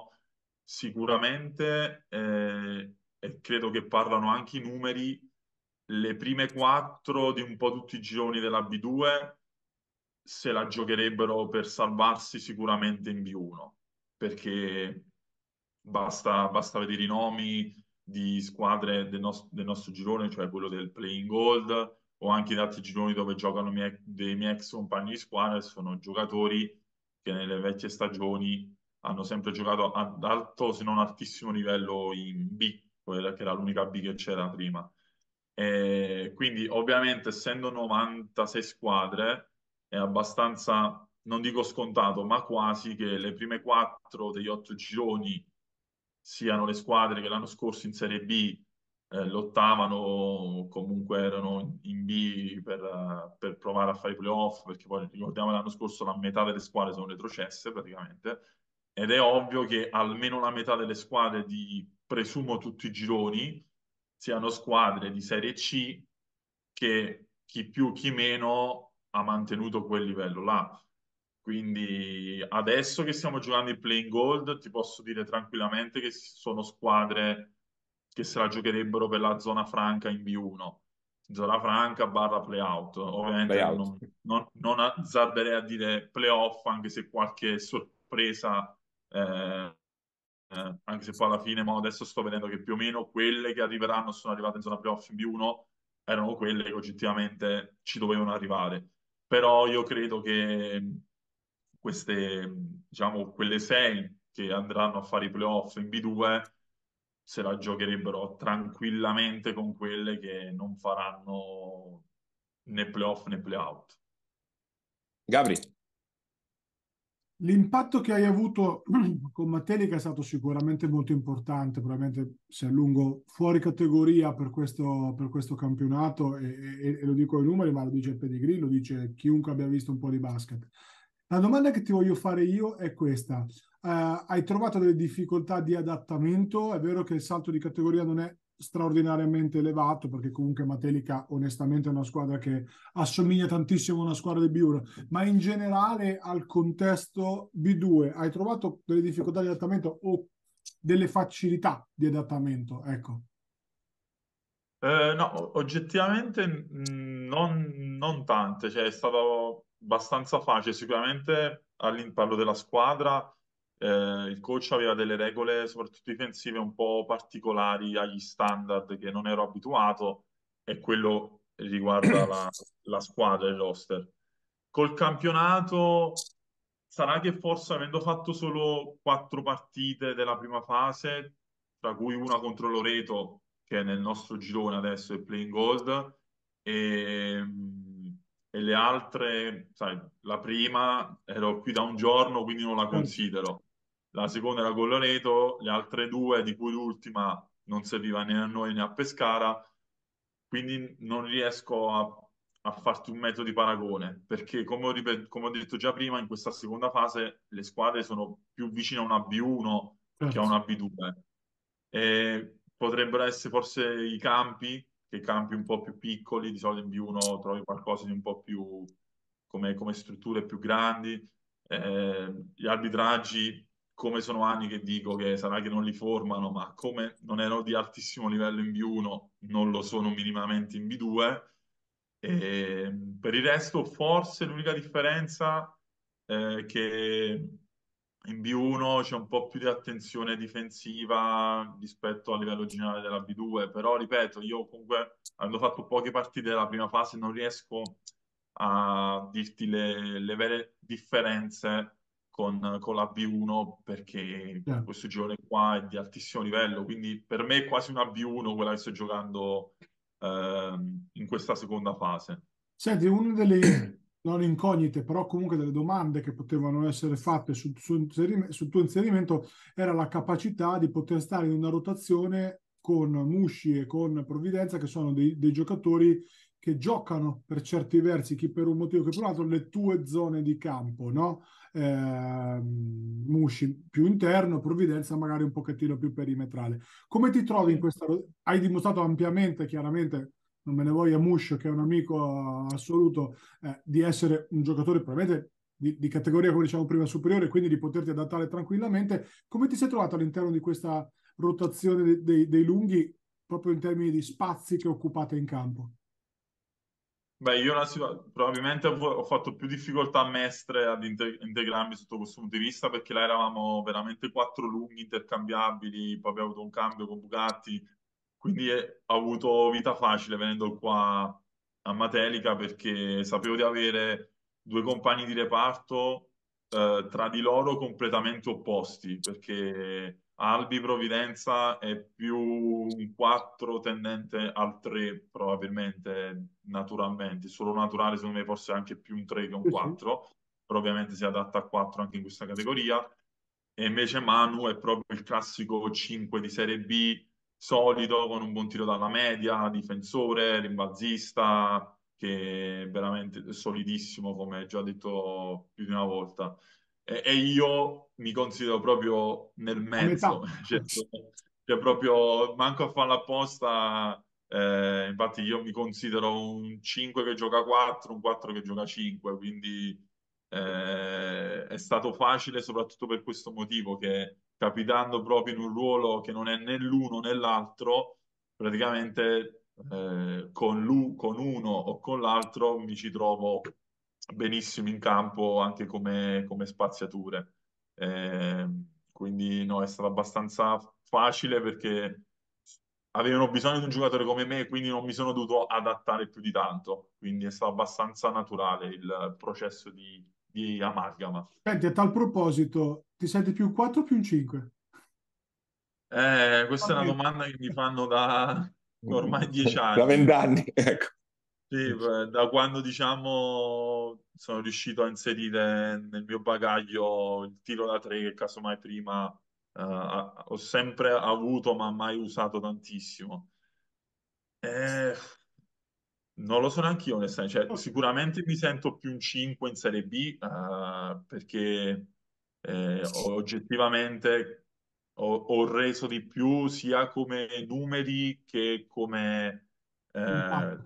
sicuramente, eh, e credo che parlano anche i numeri, le prime quattro di un po' tutti i gironi della B2 se la giocherebbero per salvarsi sicuramente in B1 perché basta, basta vedere i nomi di squadre del, nost- del nostro girone, cioè quello del Playing Gold o anche di altri gironi dove giocano mie- dei miei ex compagni di squadra, sono giocatori che nelle vecchie stagioni hanno sempre giocato ad alto se non altissimo livello in B, quella che era l'unica B che c'era prima. Eh, quindi ovviamente essendo 96 squadre è abbastanza, non dico scontato, ma quasi che le prime quattro degli otto gironi siano le squadre che l'anno scorso in Serie B eh, lottavano comunque erano in B per, per provare a fare i playoff, perché poi ricordiamo che l'anno scorso la metà delle squadre sono retrocesse praticamente, ed è ovvio che almeno la metà delle squadre di presumo tutti i gironi siano squadre di Serie C che chi più chi meno ha mantenuto quel livello là. Quindi adesso che stiamo giocando in playing gold, ti posso dire tranquillamente che sono squadre che se la giocherebbero per la zona franca in B1, zona franca barra playout. Ovviamente play non, non, non azzarderei a dire playoff, anche se qualche sorpresa eh, eh, anche se poi alla fine, ma adesso sto vedendo che più o meno quelle che arriveranno sono arrivate in zona playoff in B1, erano quelle che oggettivamente ci dovevano arrivare. Però io credo che mm, queste, mm, diciamo, quelle sei che andranno a fare i playoff in B2 se la giocherebbero tranquillamente con quelle che non faranno né playoff né playout. Gabri. L'impatto che hai avuto con Matelica è stato sicuramente molto importante, probabilmente sei a lungo fuori categoria per questo, per questo campionato e, e, e, lo dico ai numeri, ma lo dice il pedigree, lo dice chiunque abbia visto un po' di basket. La domanda che ti voglio fare io è questa. Uh, hai trovato delle difficoltà di adattamento? È vero che il salto di categoria non è straordinariamente elevato perché comunque Matelica onestamente è una squadra che assomiglia tantissimo a una squadra di B1 ma in generale al contesto B2 hai trovato delle difficoltà di adattamento o delle facilità di adattamento ecco eh, no oggettivamente non, non tante cioè è stato abbastanza facile sicuramente all'interno della squadra eh, il coach aveva delle regole, soprattutto difensive, un po' particolari agli standard che non ero abituato e quello riguarda la, la squadra, il roster. Col campionato sarà che forse avendo fatto solo quattro partite della prima fase, tra cui una contro Loreto, che è nel nostro girone adesso, è Playing Gold, e e le altre, sai, la prima ero qui da un giorno, quindi non la mm. considero la seconda era con Loreto, le altre due, di cui l'ultima non serviva né a noi né a Pescara, quindi non riesco a, a farti un metodo di paragone, perché come ho, ripet- come ho, detto già prima, in questa seconda fase le squadre sono più vicine a una B1 certo. che a certo. una B2. E potrebbero essere forse i campi, che campi un po' più piccoli, di solito in B1 trovi qualcosa di un po' più come, come strutture più grandi, eh, gli arbitraggi come sono anni che dico che sarà che non li formano, ma come non ero di altissimo livello in B1, non lo sono minimamente in B2. E ehm, per il resto, forse l'unica differenza è eh, che in B1 c'è un po' più di attenzione difensiva rispetto al livello generale della B2, però ripeto, io comunque avendo fatto poche partite della prima fase non riesco a dirti le, le vere differenze con, con la B1 perché yeah. questo girone qua è di altissimo livello, quindi per me è quasi una B1 quella che sto giocando eh, in questa seconda fase. Senti, una delle non incognite, però comunque delle domande che potevano essere fatte sul, sul, sul tuo inserimento era la capacità di poter stare in una rotazione con Musci e con Provvidenza, che sono dei, dei giocatori che giocano per certi versi, chi per un motivo che per un altro, le tue zone di campo, no? Eh, Mushi più interno, Provvidenza magari un pochettino più perimetrale. Come ti trovi in questa... Hai dimostrato ampiamente, chiaramente, non me ne voglia Mush, che è un amico assoluto, eh, di essere un giocatore probabilmente di, di categoria, come diciamo prima, superiore, quindi di poterti adattare tranquillamente. Come ti sei trovato all'interno di questa rotazione dei, dei, dei lunghi, proprio in termini di spazi che occupate in campo? Beh, io probabilmente ho fatto più difficoltà a Mestre ad integ- integrarmi sotto questo punto di vista perché là eravamo veramente quattro lunghi intercambiabili, poi abbiamo avuto un cambio con Bugatti, quindi è, ho avuto vita facile venendo qua a Matelica perché sapevo di avere due compagni di reparto eh, tra di loro completamente opposti perché Albi Providenza è più un 4 tendente al 3 probabilmente naturalmente, solo naturale secondo me forse anche più un 3 che un 4, sì. però ovviamente si adatta a 4 anche in questa categoria. E invece Manu è proprio il classico 5 di Serie B, solido, con un buon tiro dalla media, difensore, rimbalzista, che è veramente solidissimo, come già detto più di una volta e, e io mi considero proprio nel mezzo, cioè, cioè, proprio manco a farla apposta. Eh, infatti, io mi considero un 5 che gioca 4, un 4 che gioca 5, quindi eh, è stato facile soprattutto per questo motivo che capitando proprio in un ruolo che non è né l'uno né l'altro, praticamente eh, con, l'u- con uno o con l'altro mi ci trovo benissimo in campo anche come, come spaziature. Eh, quindi no, è stato abbastanza facile perché avevano bisogno di un giocatore come me, quindi non mi sono dovuto adattare più di tanto. Quindi è stato abbastanza naturale il processo di, di amalgama. Senti, a tal proposito, ti senti più un 4 o più un 5? Eh, questa è una domanda che mi fanno da ormai 10 anni. Da vent'anni, ecco. Sì, da quando diciamo sono riuscito a inserire nel mio bagaglio il tiro da tre che casomai prima eh, ho sempre avuto ma mai usato tantissimo. E... Eh, non lo so neanche io, onestamente. Cioè, sicuramente mi sento più un 5 in Serie B eh, perché eh, oggettivamente ho, ho, reso di più sia come numeri che come... Eh,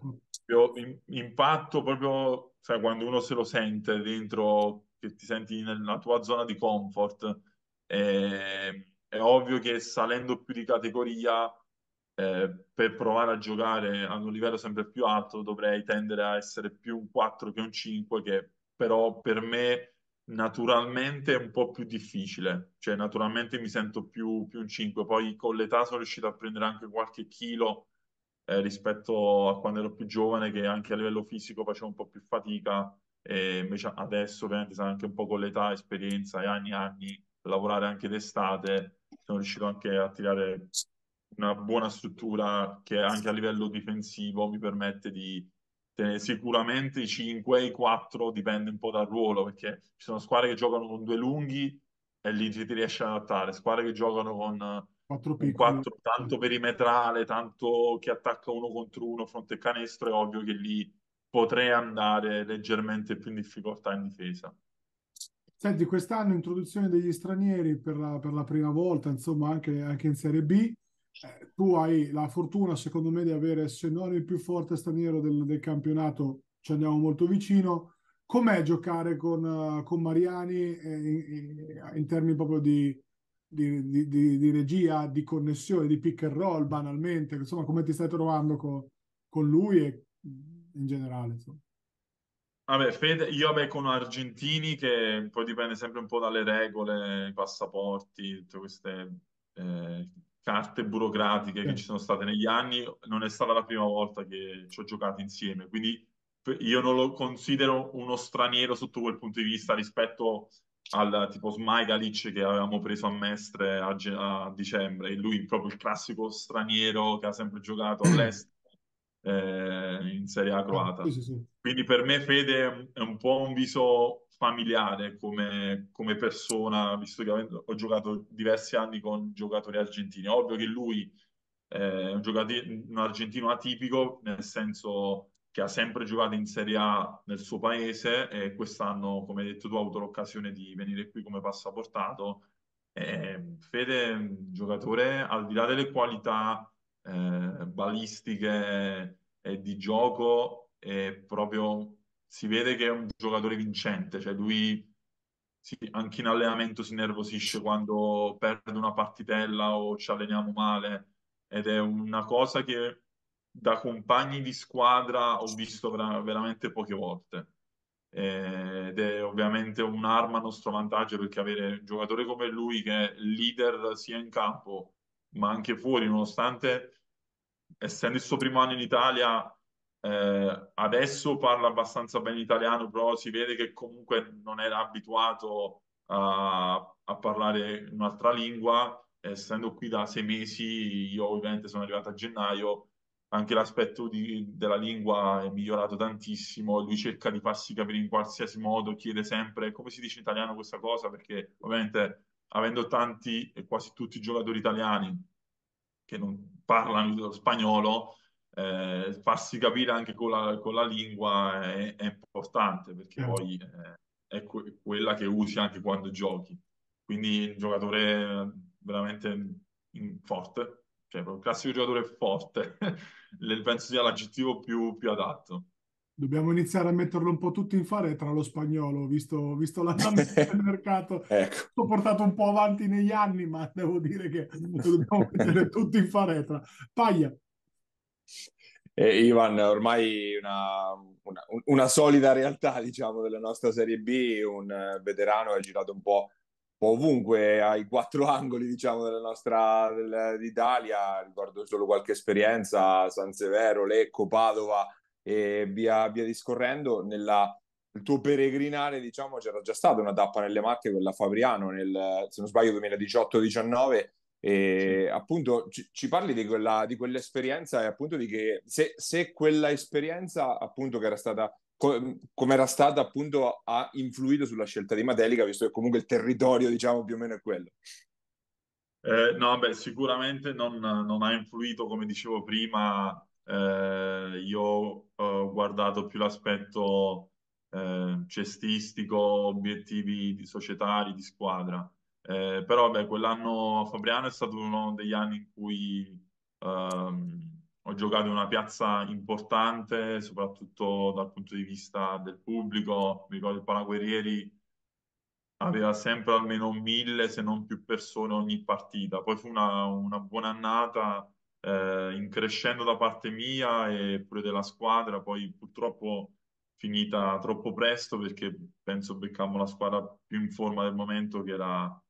proprio impatto proprio, sai, quando uno se lo sente dentro, che ti senti nella tua zona di comfort, eh, è ovvio che salendo più di categoria eh, per provare a giocare ad un livello sempre più alto dovrei tendere a essere più un 4 che un 5, che però per me naturalmente è un po' più difficile, cioè naturalmente mi sento più, più un 5, poi con l'età sono riuscito a prendere anche qualche chilo eh, rispetto a quando ero più giovane, che anche a livello fisico facevo un po' più fatica, e invece adesso, ovviamente, anche un po' con l'età, esperienza e anni e anni, lavorare anche d'estate, sono riuscito anche a tirare una buona struttura che anche a livello difensivo mi permette di tenere sicuramente i 5 e i 4, dipende un po' dal ruolo, perché ci sono squadre che giocano con due lunghi e lì ti riesci ad adattare, squadre che giocano con Quattro un 4 tanto perimetrale, tanto che attacca uno contro uno, fronte canestro, è ovvio che lì potrei andare leggermente più in difficoltà in difesa. Senti, quest'anno introduzione degli stranieri per la, per la prima volta, insomma anche, anche in Serie B, eh, tu hai la fortuna secondo me di avere, se non il più forte straniero del, del campionato, ci andiamo molto vicino. Com'è giocare con, con Mariani eh, in, in, in termini proprio di, di, di, di, di, regia, di connessione, di pick and roll banalmente, insomma come ti stai trovando co, con lui e in generale. Insomma. Vabbè, Fede, io vabbè, con argentini che poi dipende sempre un po' dalle regole, i passaporti, tutte queste eh, carte burocratiche sì. che ci sono state negli anni, non è stata la prima volta che ci ho giocato insieme, quindi io non lo considero uno straniero sotto quel punto di vista rispetto al tipo Smigalic che avevamo preso a Mestre a, ge- a dicembre, e lui proprio il classico straniero che ha sempre giocato all'estero eh, in Serie A croata. Sì, sì, sì. Quindi per me Fede è un po' un viso familiare come, come persona, visto che ho giocato diversi anni con giocatori argentini. Ovvio che lui è un, giocatore, un argentino atipico, nel senso che ha sempre giocato in Serie A nel suo paese e quest'anno, come hai detto tu, ha avuto l'occasione di venire qui come passaportato. E ehm, Fede è un giocatore, al di là delle qualità eh, balistiche e di gioco, è proprio si vede che è un giocatore vincente, cioè lui sì, anche in allenamento si nervosisce quando perde una partitella o ci alleniamo male ed è una cosa che da compagni di squadra ho visto vera- veramente poche volte eh, ed è ovviamente un'arma a nostro vantaggio perché avere un giocatore come lui che è leader sia in campo ma anche fuori nonostante essendo il suo primo anno in Italia eh, adesso parla abbastanza bene italiano però si vede che comunque non era abituato a, a parlare un'altra lingua essendo qui da sei mesi io ovviamente sono arrivato a gennaio anche l'aspetto di, della lingua è migliorato tantissimo, lui cerca di farsi capire in qualsiasi modo, chiede sempre come si dice in italiano questa cosa, perché ovviamente avendo tanti e quasi tutti i giocatori italiani che non parlano lo spagnolo, eh, farsi capire anche con la, con la lingua è, è, importante, perché certo. poi eh, è, è quella che usi anche quando giochi. Quindi un giocatore eh, veramente mm, forte cioè un classico giocatore forte, penso sia l'aggettivo più, più, adatto. Dobbiamo iniziare a metterlo un po' tutto in fare tra lo spagnolo, visto, visto la tendenza del mercato. ecco. L'ho portato un po' avanti negli anni, ma devo dire che dobbiamo mettere tutto in fare. Tra... Paglia. Eh, Ivan, ormai una, una, una, solida realtà, diciamo, della nostra Serie B, un eh, veterano che ha girato un po' ovunque ai quattro angoli diciamo della nostra dell'Italia ricordo solo qualche esperienza San Severo, Lecco, Padova e via, via discorrendo nella, nel tuo peregrinare diciamo c'era già stata una tappa nelle Marche quella Fabriano nel se non sbaglio 2018-19 e sì. appunto ci, ci parli di, quella, di, quell'esperienza e appunto di che se, se quella esperienza appunto che era stata come era stata appunto ha influito sulla scelta di Madelica, visto che comunque il territorio, diciamo, più o meno è quello. Eh, no, beh, sicuramente non, non, ha influito, come dicevo prima, eh, io ho guardato più l'aspetto eh, cestistico, obiettivi di societari, di squadra. Eh, però beh, quell'anno Fabriano è stato uno degli anni in cui ehm, ho giocato in una piazza importante, soprattutto dal punto di vista del pubblico. Mi ricordo il Palaguerrieri aveva sempre almeno mille, se non più persone ogni partita. Poi fu una, una buona annata eh, in crescendo da parte mia e pure della squadra, poi purtroppo finita troppo presto perché penso beccammo la squadra più in forma del momento che era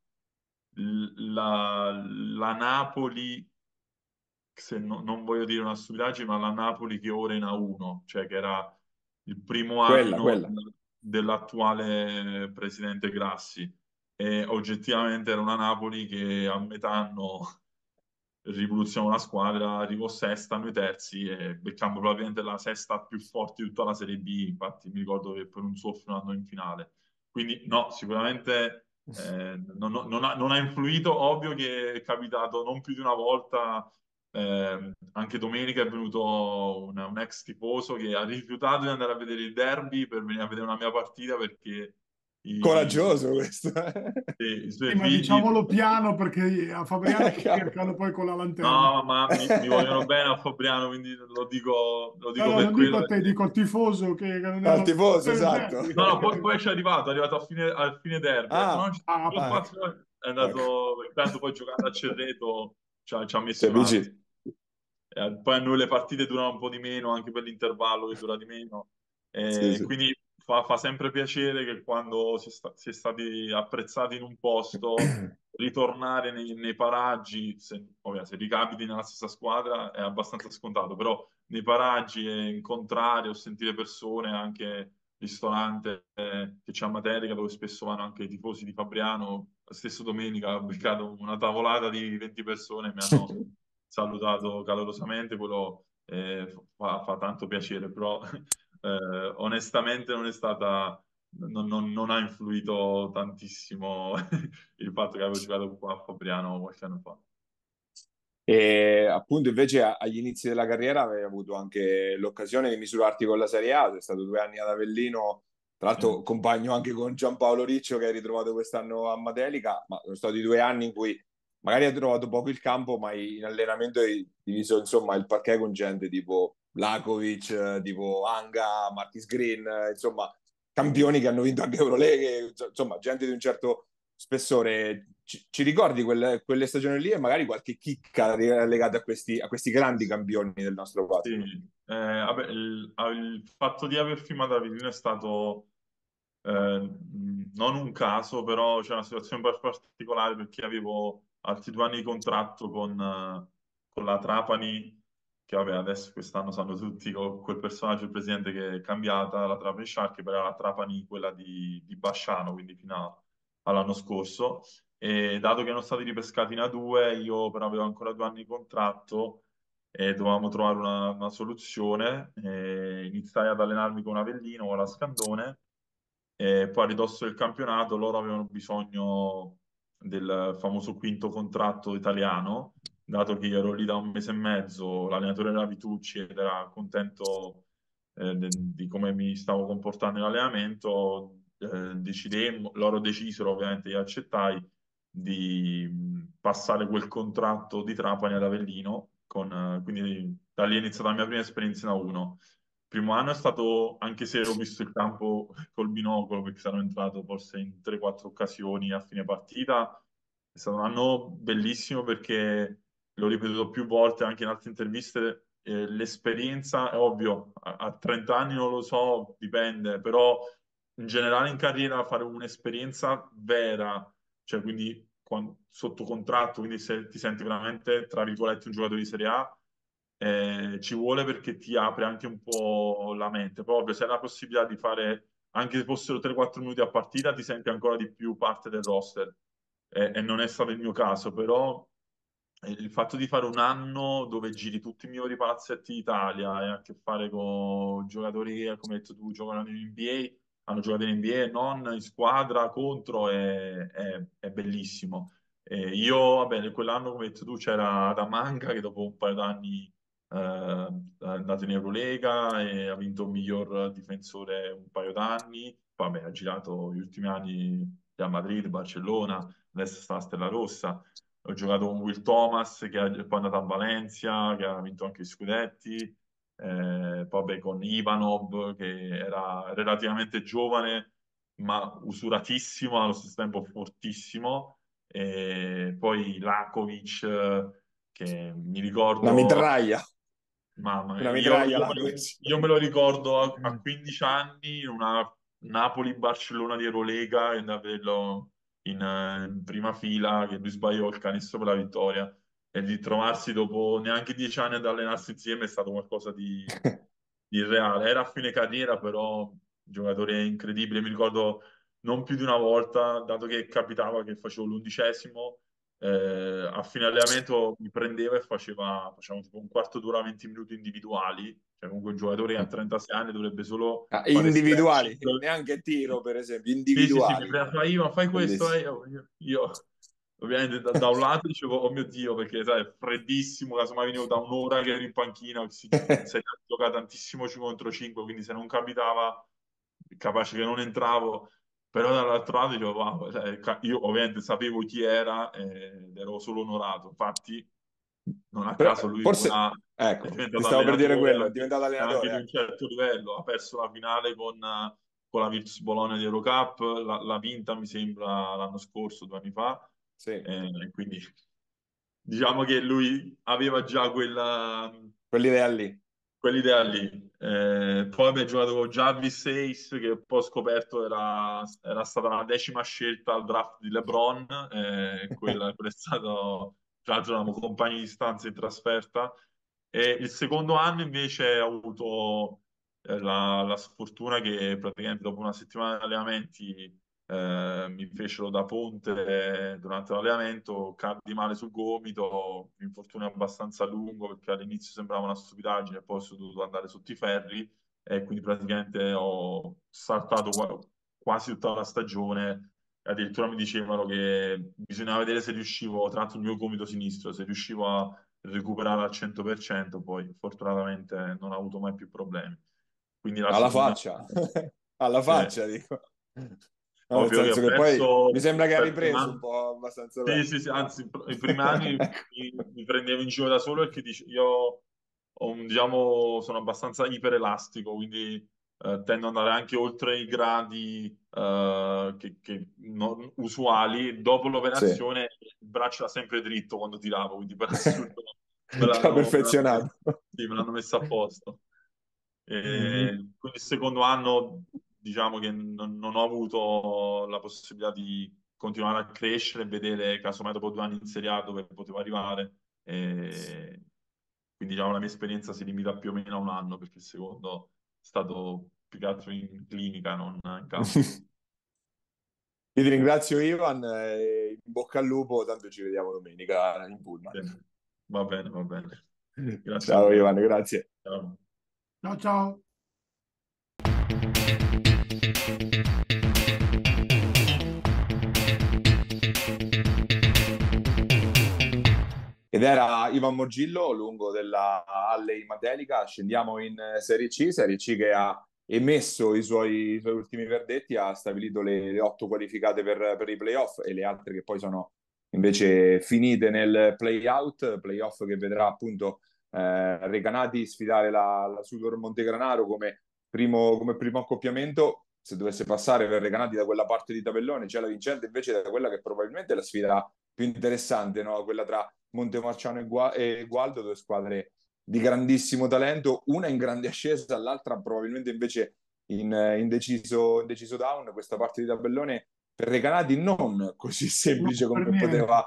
la, la Napoli se no, non voglio dire una stupidaggine, ma la Napoli che ora è in A1, cioè che era il primo quella, anno quella. dell'attuale presidente Grassi. E oggettivamente era una Napoli che a metà anno rivoluziona la squadra, arrivò sesta, noi terzi e beccammo probabilmente la sesta più forte di tutta la Serie B, infatti mi ricordo che per un soffio andò in finale. Quindi no, sicuramente eh, non, non, ha, non, ha, influito, ovvio che è capitato non più di una volta eh, anche domenica è venuto una, un ex tifoso che ha rifiutato di andare a vedere il derby per venire a vedere una mia partita perché i... Coraggioso questo. Sì, sì, figli... diciamolo piano perché a Fabriano cercano poi con la lanterna. No, ma mi, mi vogliono bene a Fabriano, quindi lo dico, lo dico no, per quello. Dico a te, dico al tifoso che non Al tifoso, esatto. No, no, poi, poi c'è arrivato, è arrivato a fine, al fine derby. Ah, ah, spazio, è andato, ecco. intanto poi giocando a Cerreto, ci ha messo eh, poi a noi le partite durano un po' di meno anche per l'intervallo che dura di meno, eh, sì, sì. quindi fa, fa, sempre piacere che quando si, sta, si, è stati apprezzati in un posto, ritornare nei, nei paraggi, se, ovvia, se ricapiti nella stessa squadra è abbastanza scontato, però nei paraggi e incontrare o sentire persone anche ristorante eh, che c'è a Materica dove spesso vanno anche i tifosi di Fabriano. La stessa domenica ho beccato una tavolata di 20 persone mi hanno salutato calorosamente, quello eh, fa, fa, tanto piacere, però eh, onestamente non è stata, non, non, non ha influito tantissimo il fatto che avevo giocato qua a Fabriano qualche anno fa. E appunto invece agli inizi della carriera avevi avuto anche l'occasione di misurarti con la Serie A, sei stato due anni ad Avellino, tra l'altro mm. compagno anche con Giampaolo Riccio che hai ritrovato quest'anno a Madelica, ma sono stati due anni in cui magari hai trovato poco il campo, ma in allenamento hai diviso insomma il parquet con gente tipo Lakovic, eh, tipo Anga, Martis Green, eh, insomma campioni che hanno vinto anche Euroleghe, eh, insomma gente di un certo spessore. Ci, ci ricordi quelle, quelle, stagioni lì e magari qualche chicca legata a questi, a questi grandi campioni del nostro paese? Sì. Eh, vabbè, il, ah, il, fatto di aver firmato la Vitino è stato eh, non un caso, però c'è una situazione particolare perché avevo altri due anni di contratto con, eh, con la Trapani, che vabbè adesso quest'anno sanno tutti con quel personaggio, il presidente che è cambiata, la Trapani Shark, però la Trapani quella di, di Basciano, quindi fino all'anno scorso. E dato che erano stati ripescati in A2, io però avevo ancora due anni di contratto e dovevamo trovare una, una soluzione. E iniziai ad allenarmi con Avellino, con la Scandone, e poi a ridosso del campionato loro avevano bisogno del famoso quinto contratto italiano, dato che ero lì da un mese e mezzo, l'allenatore era Vitucci ed era contento eh, di come mi stavo comportando in allenamento, eh, loro decisero ovviamente, io accettai di passare quel contratto di Trapani ad Avellino, con, eh, quindi da lì è iniziata la mia prima esperienza in A1 primo anno è stato, anche se ho visto il campo col binocolo, perché sono entrato forse in 3-4 occasioni a fine partita, è stato un anno bellissimo perché l'ho ripetuto più volte anche in altre interviste, eh, l'esperienza è ovvio, a, a 30 anni non lo so, dipende, però in generale in carriera fare un'esperienza vera, cioè quindi quando, sotto contratto, quindi se ti senti veramente, tra virgolette, un giocatore di Serie A, eh, ci vuole perché ti apre anche un po' la mente. Proprio se hai la possibilità di fare anche se fossero 3-4 minuti a partita, ti senti ancora di più parte del roster. Eh, e non è stato il mio caso, però eh, il fatto di fare un anno dove giri tutti i migliori palazzetti d'Italia e a che fare con giocatori, come hai detto tu, giocano in NBA, hanno giocato in NBA, non in squadra, contro, è, è, è bellissimo. E io, vabbè, quell'anno, come hai detto tu, c'era da Adamanga che dopo un paio d'anni eh, è andato in Eurolega e ha vinto miglior difensore un paio d'anni, poi beh, ha girato gli ultimi anni a Madrid, Barcellona, adesso sta a Stella Rossa. Ho giocato con Will Thomas, che è poi andato a Valencia, che ha vinto anche i scudetti, eh, poi beh, con Ivanov, che era relativamente giovane, ma usuratissimo, allo stesso tempo fortissimo, e poi Lakovic, che mi ricordo... La mitraglia! Mamma mia, io, io, io, me lo ricordo a, a 15 mm. anni in una Napoli-Barcellona di Eurolega e averlo in, eh, in, prima fila che lui sbagliò il canestro per la vittoria e di trovarsi dopo neanche 10 anni ad allenarsi insieme è stato qualcosa di, di irreale. Era a fine carriera però giocatore incredibile, mi ricordo non più di una volta, dato che capitava che facevo l'undicesimo eh, a fine allenamento mi prendeva e faceva facciamo tipo un quarto d'ora, 20 minuti individuali. Cioè, comunque un giocatore a 36 ah. anni dovrebbe solo. Ah, individuali, stretch. neanche tiro, per esempio. Individuali. Sì, sì, sì, prima, fai questo, eh, io, io, ovviamente da, da, un lato dicevo, oh mio dio, perché sai, è freddissimo. Casomai venivo da un'ora che ero in panchina, si, si gioca tantissimo 5 contro 5, quindi se non capitava, capace che non entravo però dall'altro lato dicevo, wow, cioè, io ovviamente sapevo chi era ed ero solo onorato, infatti non a caso lui forse... ha, ecco, stavo per dire quello, è diventato allenatore. Anche eh. un certo livello, ha perso la finale con, con la Virtus Bologna di Eurocup, la, la vinta mi sembra l'anno scorso, due anni fa, sì. eh, quindi diciamo che lui aveva già quella... Quell'idea lì quell'idea lì. Eh, poi giocato giocavo Jarvis 6 che un po' scoperto era, era, stata la decima scelta al draft di LeBron, eh, quella è stato, già l'altro eravamo di stanza in trasferta, e il secondo anno invece ho avuto eh, la, la sfortuna che praticamente dopo una settimana di allenamenti eh, mi fecero da ponte durante l'allenamento, caddi male sul gomito, un infortunio abbastanza lungo perché all'inizio sembrava una stupidaggine, poi sono dovuto andare sotto i ferri e quindi praticamente ho saltato quasi tutta la stagione. Addirittura mi dicevano che bisognava vedere se riuscivo, tra l'altro il mio gomito sinistro, se riuscivo a recuperare al 100%, poi fortunatamente non ho avuto mai più problemi. Quindi la alla seconda... faccia, alla eh. faccia eh. dico. No, Ovvio nel senso che, poi mi sembra che ha ripreso prima... un po' abbastanza bene. Sì, sì, sì, anzi, i primi anni ecco. mi, mi, prendevo in giro da solo perché dice, io un, diciamo, sono abbastanza iperelastico, quindi eh, tendo ad andare anche oltre i gradi eh, che, che non, usuali. Dopo l'operazione sì. il braccio era sempre dritto quando tiravo, quindi per assurdo... me perfezionato. Me l'hanno, sì, me l'hanno messo a posto. Mm-hmm. E, mm-hmm. Quindi il secondo anno diciamo che non, non ho avuto la possibilità di continuare a crescere e vedere casomai dopo due anni in Serie A dove potevo arrivare. E quindi diciamo la mia esperienza si limita più o meno a un anno perché il secondo è stato più che altro in clinica, non in campo. Io ti ringrazio Ivan, in bocca al lupo, tanto ci vediamo domenica in Pullman. Va bene, va bene. Grazie. Ciao Ivan, grazie. Ciao ciao. ciao. Ed era Ivan Mogillo lungo della Alley Madelica. Scendiamo in eh, Serie C, Serie C che ha emesso i suoi, i suoi ultimi verdetti, ha stabilito le, le otto qualificate per, per, i playoff e le altre che poi sono invece finite nel playout, playoff che vedrà appunto eh, Recanati sfidare la, la Sudor Montegranaro come primo, come primo accoppiamento se dovesse passare per Recanati da quella parte di tabellone, c'è la vincente invece da quella che probabilmente è la sfida più interessante, no? quella tra Montemarciano e, e Gualdo, due squadre di grandissimo talento, una in grande ascesa, l'altra probabilmente invece in, in, deciso, down. Questa parte di tabellone per Recanati non così semplice come, poteva,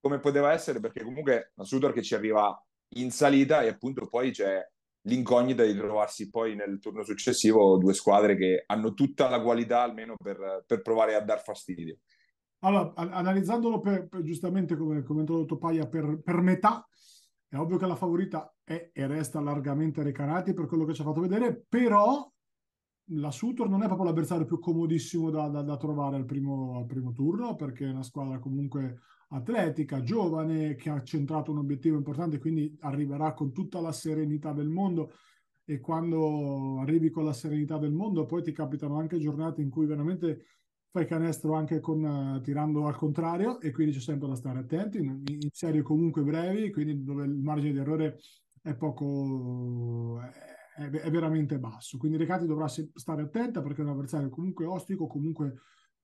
come poteva, essere, perché comunque la Sudor che ci arriva in salita e appunto poi c'è l'incognita di trovarsi poi nel turno successivo due squadre che hanno tutta la qualità almeno per, per provare a dar fastidio. Allora, analizzandolo per, per, giustamente come, come introdotto Paia per, per metà, è ovvio che la favorita è e resta largamente Recanati per quello che ci ha fatto vedere, però la Sutor non è proprio l'avversario più comodissimo da, da, da trovare al primo, al primo, turno, perché è una squadra comunque atletica, giovane, che ha centrato un obiettivo importante, quindi arriverà con tutta la serenità del mondo e quando arrivi con la serenità del mondo poi ti capitano anche giornate in cui veramente fai canestro anche con, uh, tirando al contrario e quindi c'è sempre da stare attenti, in, in serie comunque brevi, quindi dove il margine di errore è poco... È, è veramente basso, quindi Recati dovrà se- stare attenta perché è un avversario comunque ostico, comunque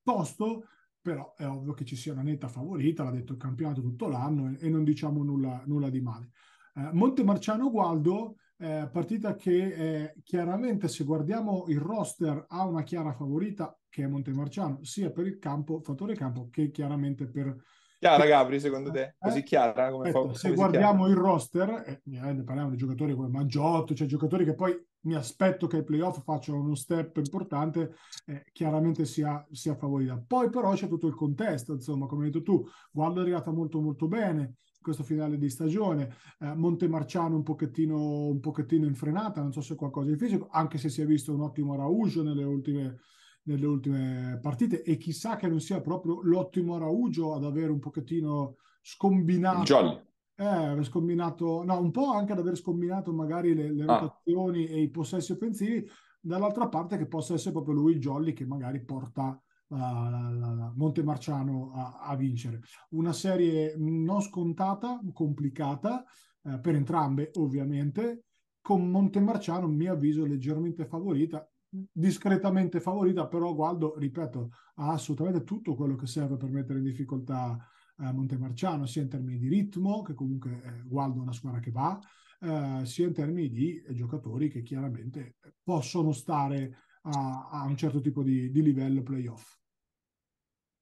tosto, però è ovvio che ci sia una netta favorita, l'ha detto il campionato tutto l'anno e, e non diciamo nulla, nulla di male. Eh, Montemarciano Gualdo, eh, partita che eh, chiaramente se guardiamo il roster ha una chiara favorita che è Montemarciano, sia per il campo, fattore campo, che chiaramente per... Chiara Gabri, secondo te? Eh? Così chiara come aspetta, fa, Se guardiamo chiara? il roster, eh, parliamo di giocatori come Maggiotto, cioè giocatori che poi mi aspetto che ai playoff facciano uno step importante, eh, chiaramente sia, sia, favorita. Poi però c'è tutto il contesto, insomma, come hai detto tu, Guardo è arrivata molto molto bene questo finale di stagione, eh, Montemarciano un pochettino, un pochettino in frenata, non so se è qualcosa di fisico, anche se si è visto un ottimo Raugio nelle ultime, nelle ultime partite e chissà che non sia proprio l'ottimo Raugio ad avere un pochettino scombinato. Jolly eh, aver scombinato, no, un po' anche ad aver scombinato magari le, le ah. rotazioni e i possessi offensivi, dall'altra parte che possa essere proprio lui il Jolly che magari porta uh, la, Montemarciano a, a, vincere. Una serie non scontata, complicata, uh, per entrambe ovviamente, con Montemarciano, a mio avviso, leggermente favorita, discretamente favorita, però Gualdo, ripeto, ha assolutamente tutto quello che serve per mettere in difficoltà eh, Montemarciano, sia in termini di ritmo, che comunque eh, Gualdo è una squadra che va, eh, sia in termini di eh, giocatori che chiaramente eh, possono stare a, a un certo tipo di, di, livello playoff.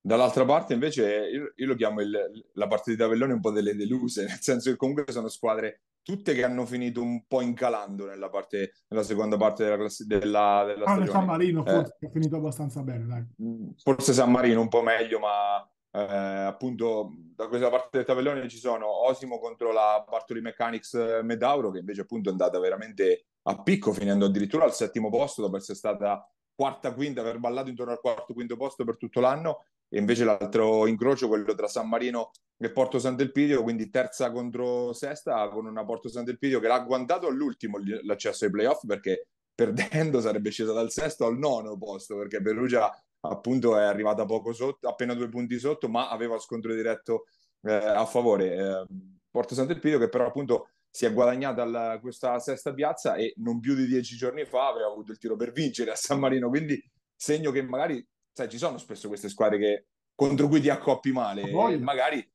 Dall'altra parte invece io, io lo chiamo il, la partita di Avellone un po' delle deluse, nel senso che comunque sono squadre tutte che hanno finito un po' incalando nella, parte, nella seconda parte della classifica della, della ah, San Marino eh. forse è finito abbastanza bene dai. Mm, forse San Marino un po' meglio ma eh, appunto da questa parte del tabellone ci sono Osimo contro la Bartoli Mechanics eh, Medauro che invece appunto è andata veramente a picco finendo addirittura al settimo posto dopo essere stata quarta quinta aver ballato intorno al quarto quinto posto per tutto l'anno e invece l'altro incrocio quello tra San Marino e Porto Sant'Elpidio quindi terza contro sesta con una Porto Sant'Elpidio che l'ha guantato all'ultimo l'accesso ai playoff perché perdendo sarebbe scesa dal sesto al nono posto perché Perugia appunto è arrivata poco sotto, appena due punti sotto, ma aveva scontro diretto eh, a favore. Eh, Porto Sant'Elpidio che però appunto si è guadagnata la, questa sesta piazza e non più di dieci giorni fa aveva avuto il tiro per vincere a San Marino, quindi segno che magari sai, ci sono spesso queste squadre che, contro cui ti accoppi male, e magari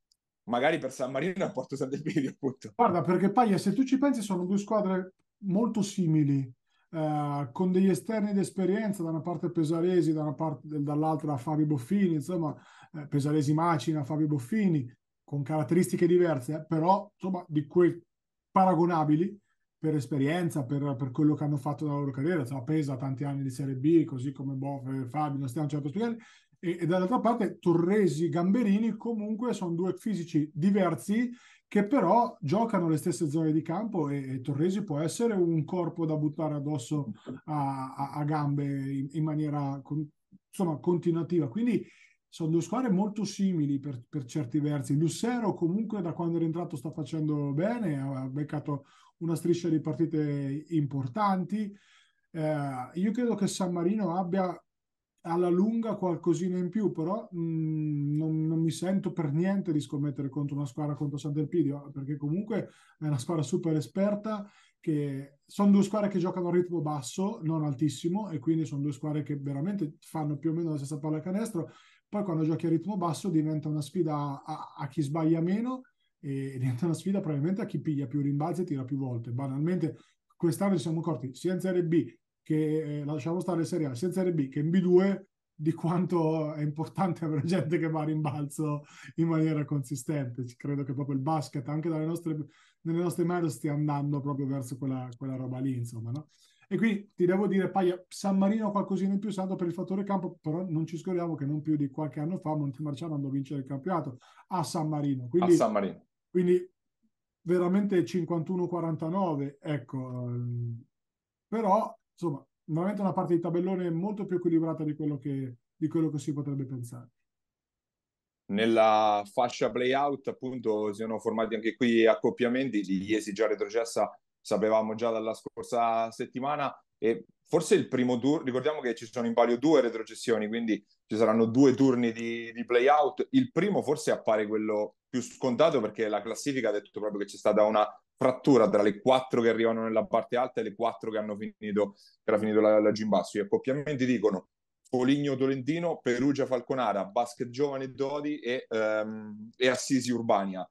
magari per San Marino e a Porto Sant'Elpidio appunto. Guarda, perché Paglia, se tu ci pensi, sono due squadre molto simili eh, con degli esterni d'esperienza, da una parte Pesaresi, da una parte, dall'altra Fabio Boffini, insomma, eh, Pesaresi Macina, Fabio Boffini, con caratteristiche diverse, eh, però insomma di quei paragonabili per esperienza, per, per, quello che hanno fatto nella loro carriera, insomma, Pesa tanti anni di Serie B, così come Boff e Fabio, non stiamo certo a spiegare, e, e dall'altra parte Torresi, Gamberini, comunque sono due fisici diversi che però giocano le stesse zone di campo e, e Torresi può essere un corpo da buttare addosso a, a, a gambe in, in maniera con, insomma, continuativa. Quindi sono due squadre molto simili per, per, certi versi. Lussero comunque da quando è entrato sta facendo bene, ha beccato una striscia di partite importanti. Eh, io credo che San Marino abbia alla lunga qualcosina in più, però mh, mm, non, non, mi sento per niente di scommettere contro una squadra contro Sant'Elpidio, perché comunque è una squadra super esperta, che sono due squadre che giocano a ritmo basso, non altissimo, e quindi sono due squadre che veramente fanno più o meno la stessa palla canestro, Poi quando giochi a ritmo basso diventa una sfida a, a chi sbaglia meno e diventa una sfida probabilmente a chi piglia più rimbalzi e tira più volte. Banalmente quest'anno ci siamo accorti sia in Serie B che eh, lasciamo stare Serie A sia in Serie B che in B2 di quanto è importante avere gente che va a rimbalzo in maniera consistente. Credo che proprio il basket, anche dalle nostre, nelle nostre mani, stia andando proprio verso quella, quella roba lì, insomma. No? E qui ti devo dire, Paglia, San Marino qualcosina in più, salvo per il fattore campo, però non ci scordiamo che non più di qualche anno fa Montemarciano andò a vincere il campionato a San Marino. Quindi, a San Marino. Quindi veramente 51-49, ecco. Ehm, però insomma, veramente una parte di tabellone molto più equilibrata di quello che, di quello che si potrebbe pensare. Nella fascia playout, appunto, si sono formati anche qui accoppiamenti di Iesi già retrocessa, sapevamo già dalla scorsa settimana. E forse il primo turno, ricordiamo che ci sono in palio due retrocessioni, quindi ci saranno due turni di, di playout. Il primo forse appare quello più scontato perché la classifica ha detto proprio che c'è stata una frattura tra le quattro che arrivano nella parte alta e le quattro che hanno finito, che era finito la, la basso. Gli accoppiamenti dicono Poligno Tolentino, Perugia Falconara, Basket Giovane Dodi e, ehm, e Assisi Urbania.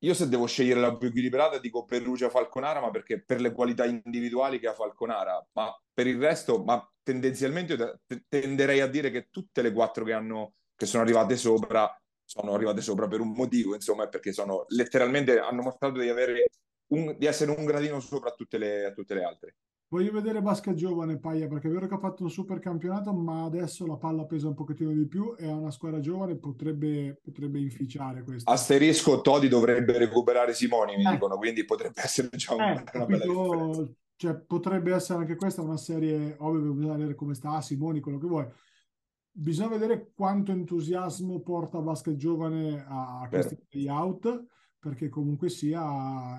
Io se devo scegliere la più equilibrata dico Perugia Falconara, ma perché per le qualità individuali che ha Falconara, ma per il resto, ma tendenzialmente t- tenderei a dire che tutte le quattro che, hanno, che sono arrivate sopra sono arrivate sopra per un motivo, insomma, perché sono letteralmente hanno mostrato di avere un, di essere un gradino sopra tutte le, a tutte le altre. Voglio vedere Basca Giovane, Paia, perché è vero che ha fatto un super campionato, ma adesso la palla pesa un pochettino di più e a una squadra giovane potrebbe, potrebbe inficiare questo. Asterisco, Todi dovrebbe recuperare Simoni, mi eh. dicono, quindi potrebbe essere già un, eh, una bella differenza. Cioè, potrebbe essere anche questa una serie, ovvio, bisogna vedere come sta Simoni, quello che vuoi. Bisogna vedere quanto entusiasmo porta Basca Giovane a, a questi Beh. Certo. playout perché comunque sia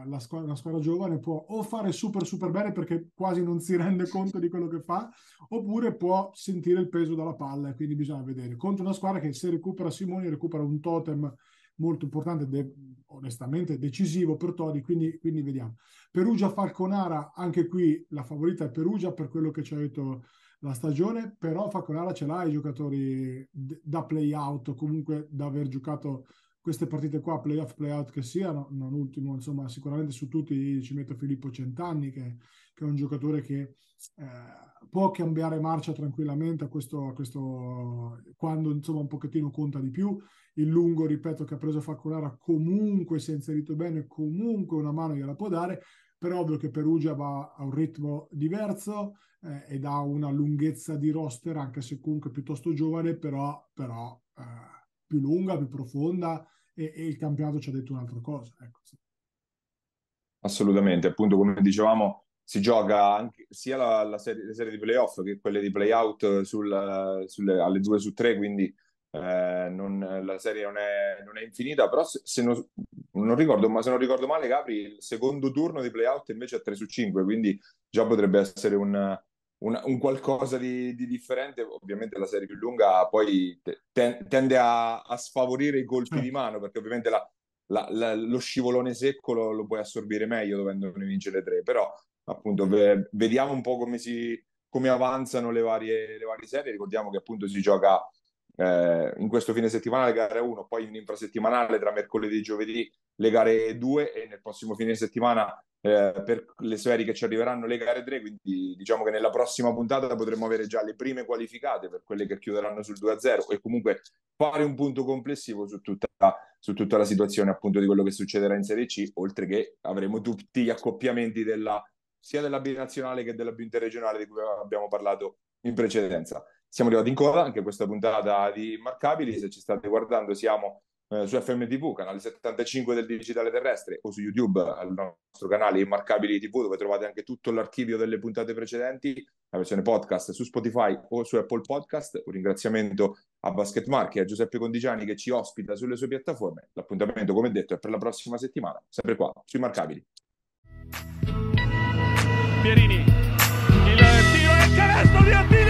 la squadra, la squadra, giovane può o fare super super bene perché quasi non si rende conto di quello che fa, oppure può sentire il peso dalla palla quindi bisogna vedere. Contro una squadra che se recupera Simoni recupera un totem molto importante, de- onestamente decisivo per Todi, quindi, quindi vediamo. Perugia Falconara, anche qui la favorita è Perugia per quello che ci ha detto la stagione, però Falconara ce l'ha i giocatori d- da play out, comunque da aver giocato queste partite qua, playoff, playout che siano, non ultimo, insomma, sicuramente su tutti ci metto Filippo Centanni, che, che è un giocatore che eh, può cambiare marcia tranquillamente a questo, a questo, quando insomma un pochettino conta di più. Il lungo, ripeto, che ha preso Falconara comunque si è inserito bene, comunque una mano gliela può dare, però ovvio che Perugia va a un ritmo diverso eh, ed ha una lunghezza di roster, anche se comunque piuttosto giovane, però, però eh, più lunga, più profonda, e, e il campionato ci ha detto un'altra cosa. Ecco. Assolutamente, appunto come dicevamo si gioca anche, sia la, la serie, serie, di playoff che quelle di playout sul, sulle, alle 2 su 3, quindi eh, non, la serie non è, non è, infinita, però se, se non, non, ricordo, ma se non ricordo male Capri, il secondo turno di playout invece è 3 su 5, quindi già potrebbe essere un, un, un qualcosa di, di, differente, ovviamente la serie più lunga poi te, tende a, a, sfavorire i colpi mm. di mano perché ovviamente la, la, la, lo scivolone secco lo, lo, puoi assorbire meglio dovendo vincere tre, però appunto ve, vediamo un po' come, si, come avanzano le varie, le varie serie, ricordiamo che appunto si gioca eh, in questo fine settimana le gare 1, poi in infrasettimanale tra mercoledì e giovedì le gare 2 e nel prossimo fine settimana eh, per le serie che ci arriveranno le gare 3, quindi diciamo che nella prossima puntata potremo avere già le prime qualificate per quelle che chiuderanno sul 2-0 e comunque fare un punto complessivo su tutta, su tutta la situazione appunto di quello che succederà in Serie C, oltre che avremo tutti gli accoppiamenti della, sia della binazionale che della binterregionale di cui abbiamo parlato in precedenza. Siamo arrivati in coda anche a questa puntata di Immarcabili. Se ci state guardando, siamo eh, su FMTV, canale 75 del digitale terrestre, o su YouTube, al nostro canale Immarcabili TV, dove trovate anche tutto l'archivio delle puntate precedenti, la versione podcast su Spotify o su Apple Podcast. Un ringraziamento a Basket Market e a Giuseppe Condigiani che ci ospita sulle sue piattaforme. L'appuntamento, come detto, è per la prossima settimana, sempre qua, su Immarcabili. Pierini, il tiro è canestro di Attila!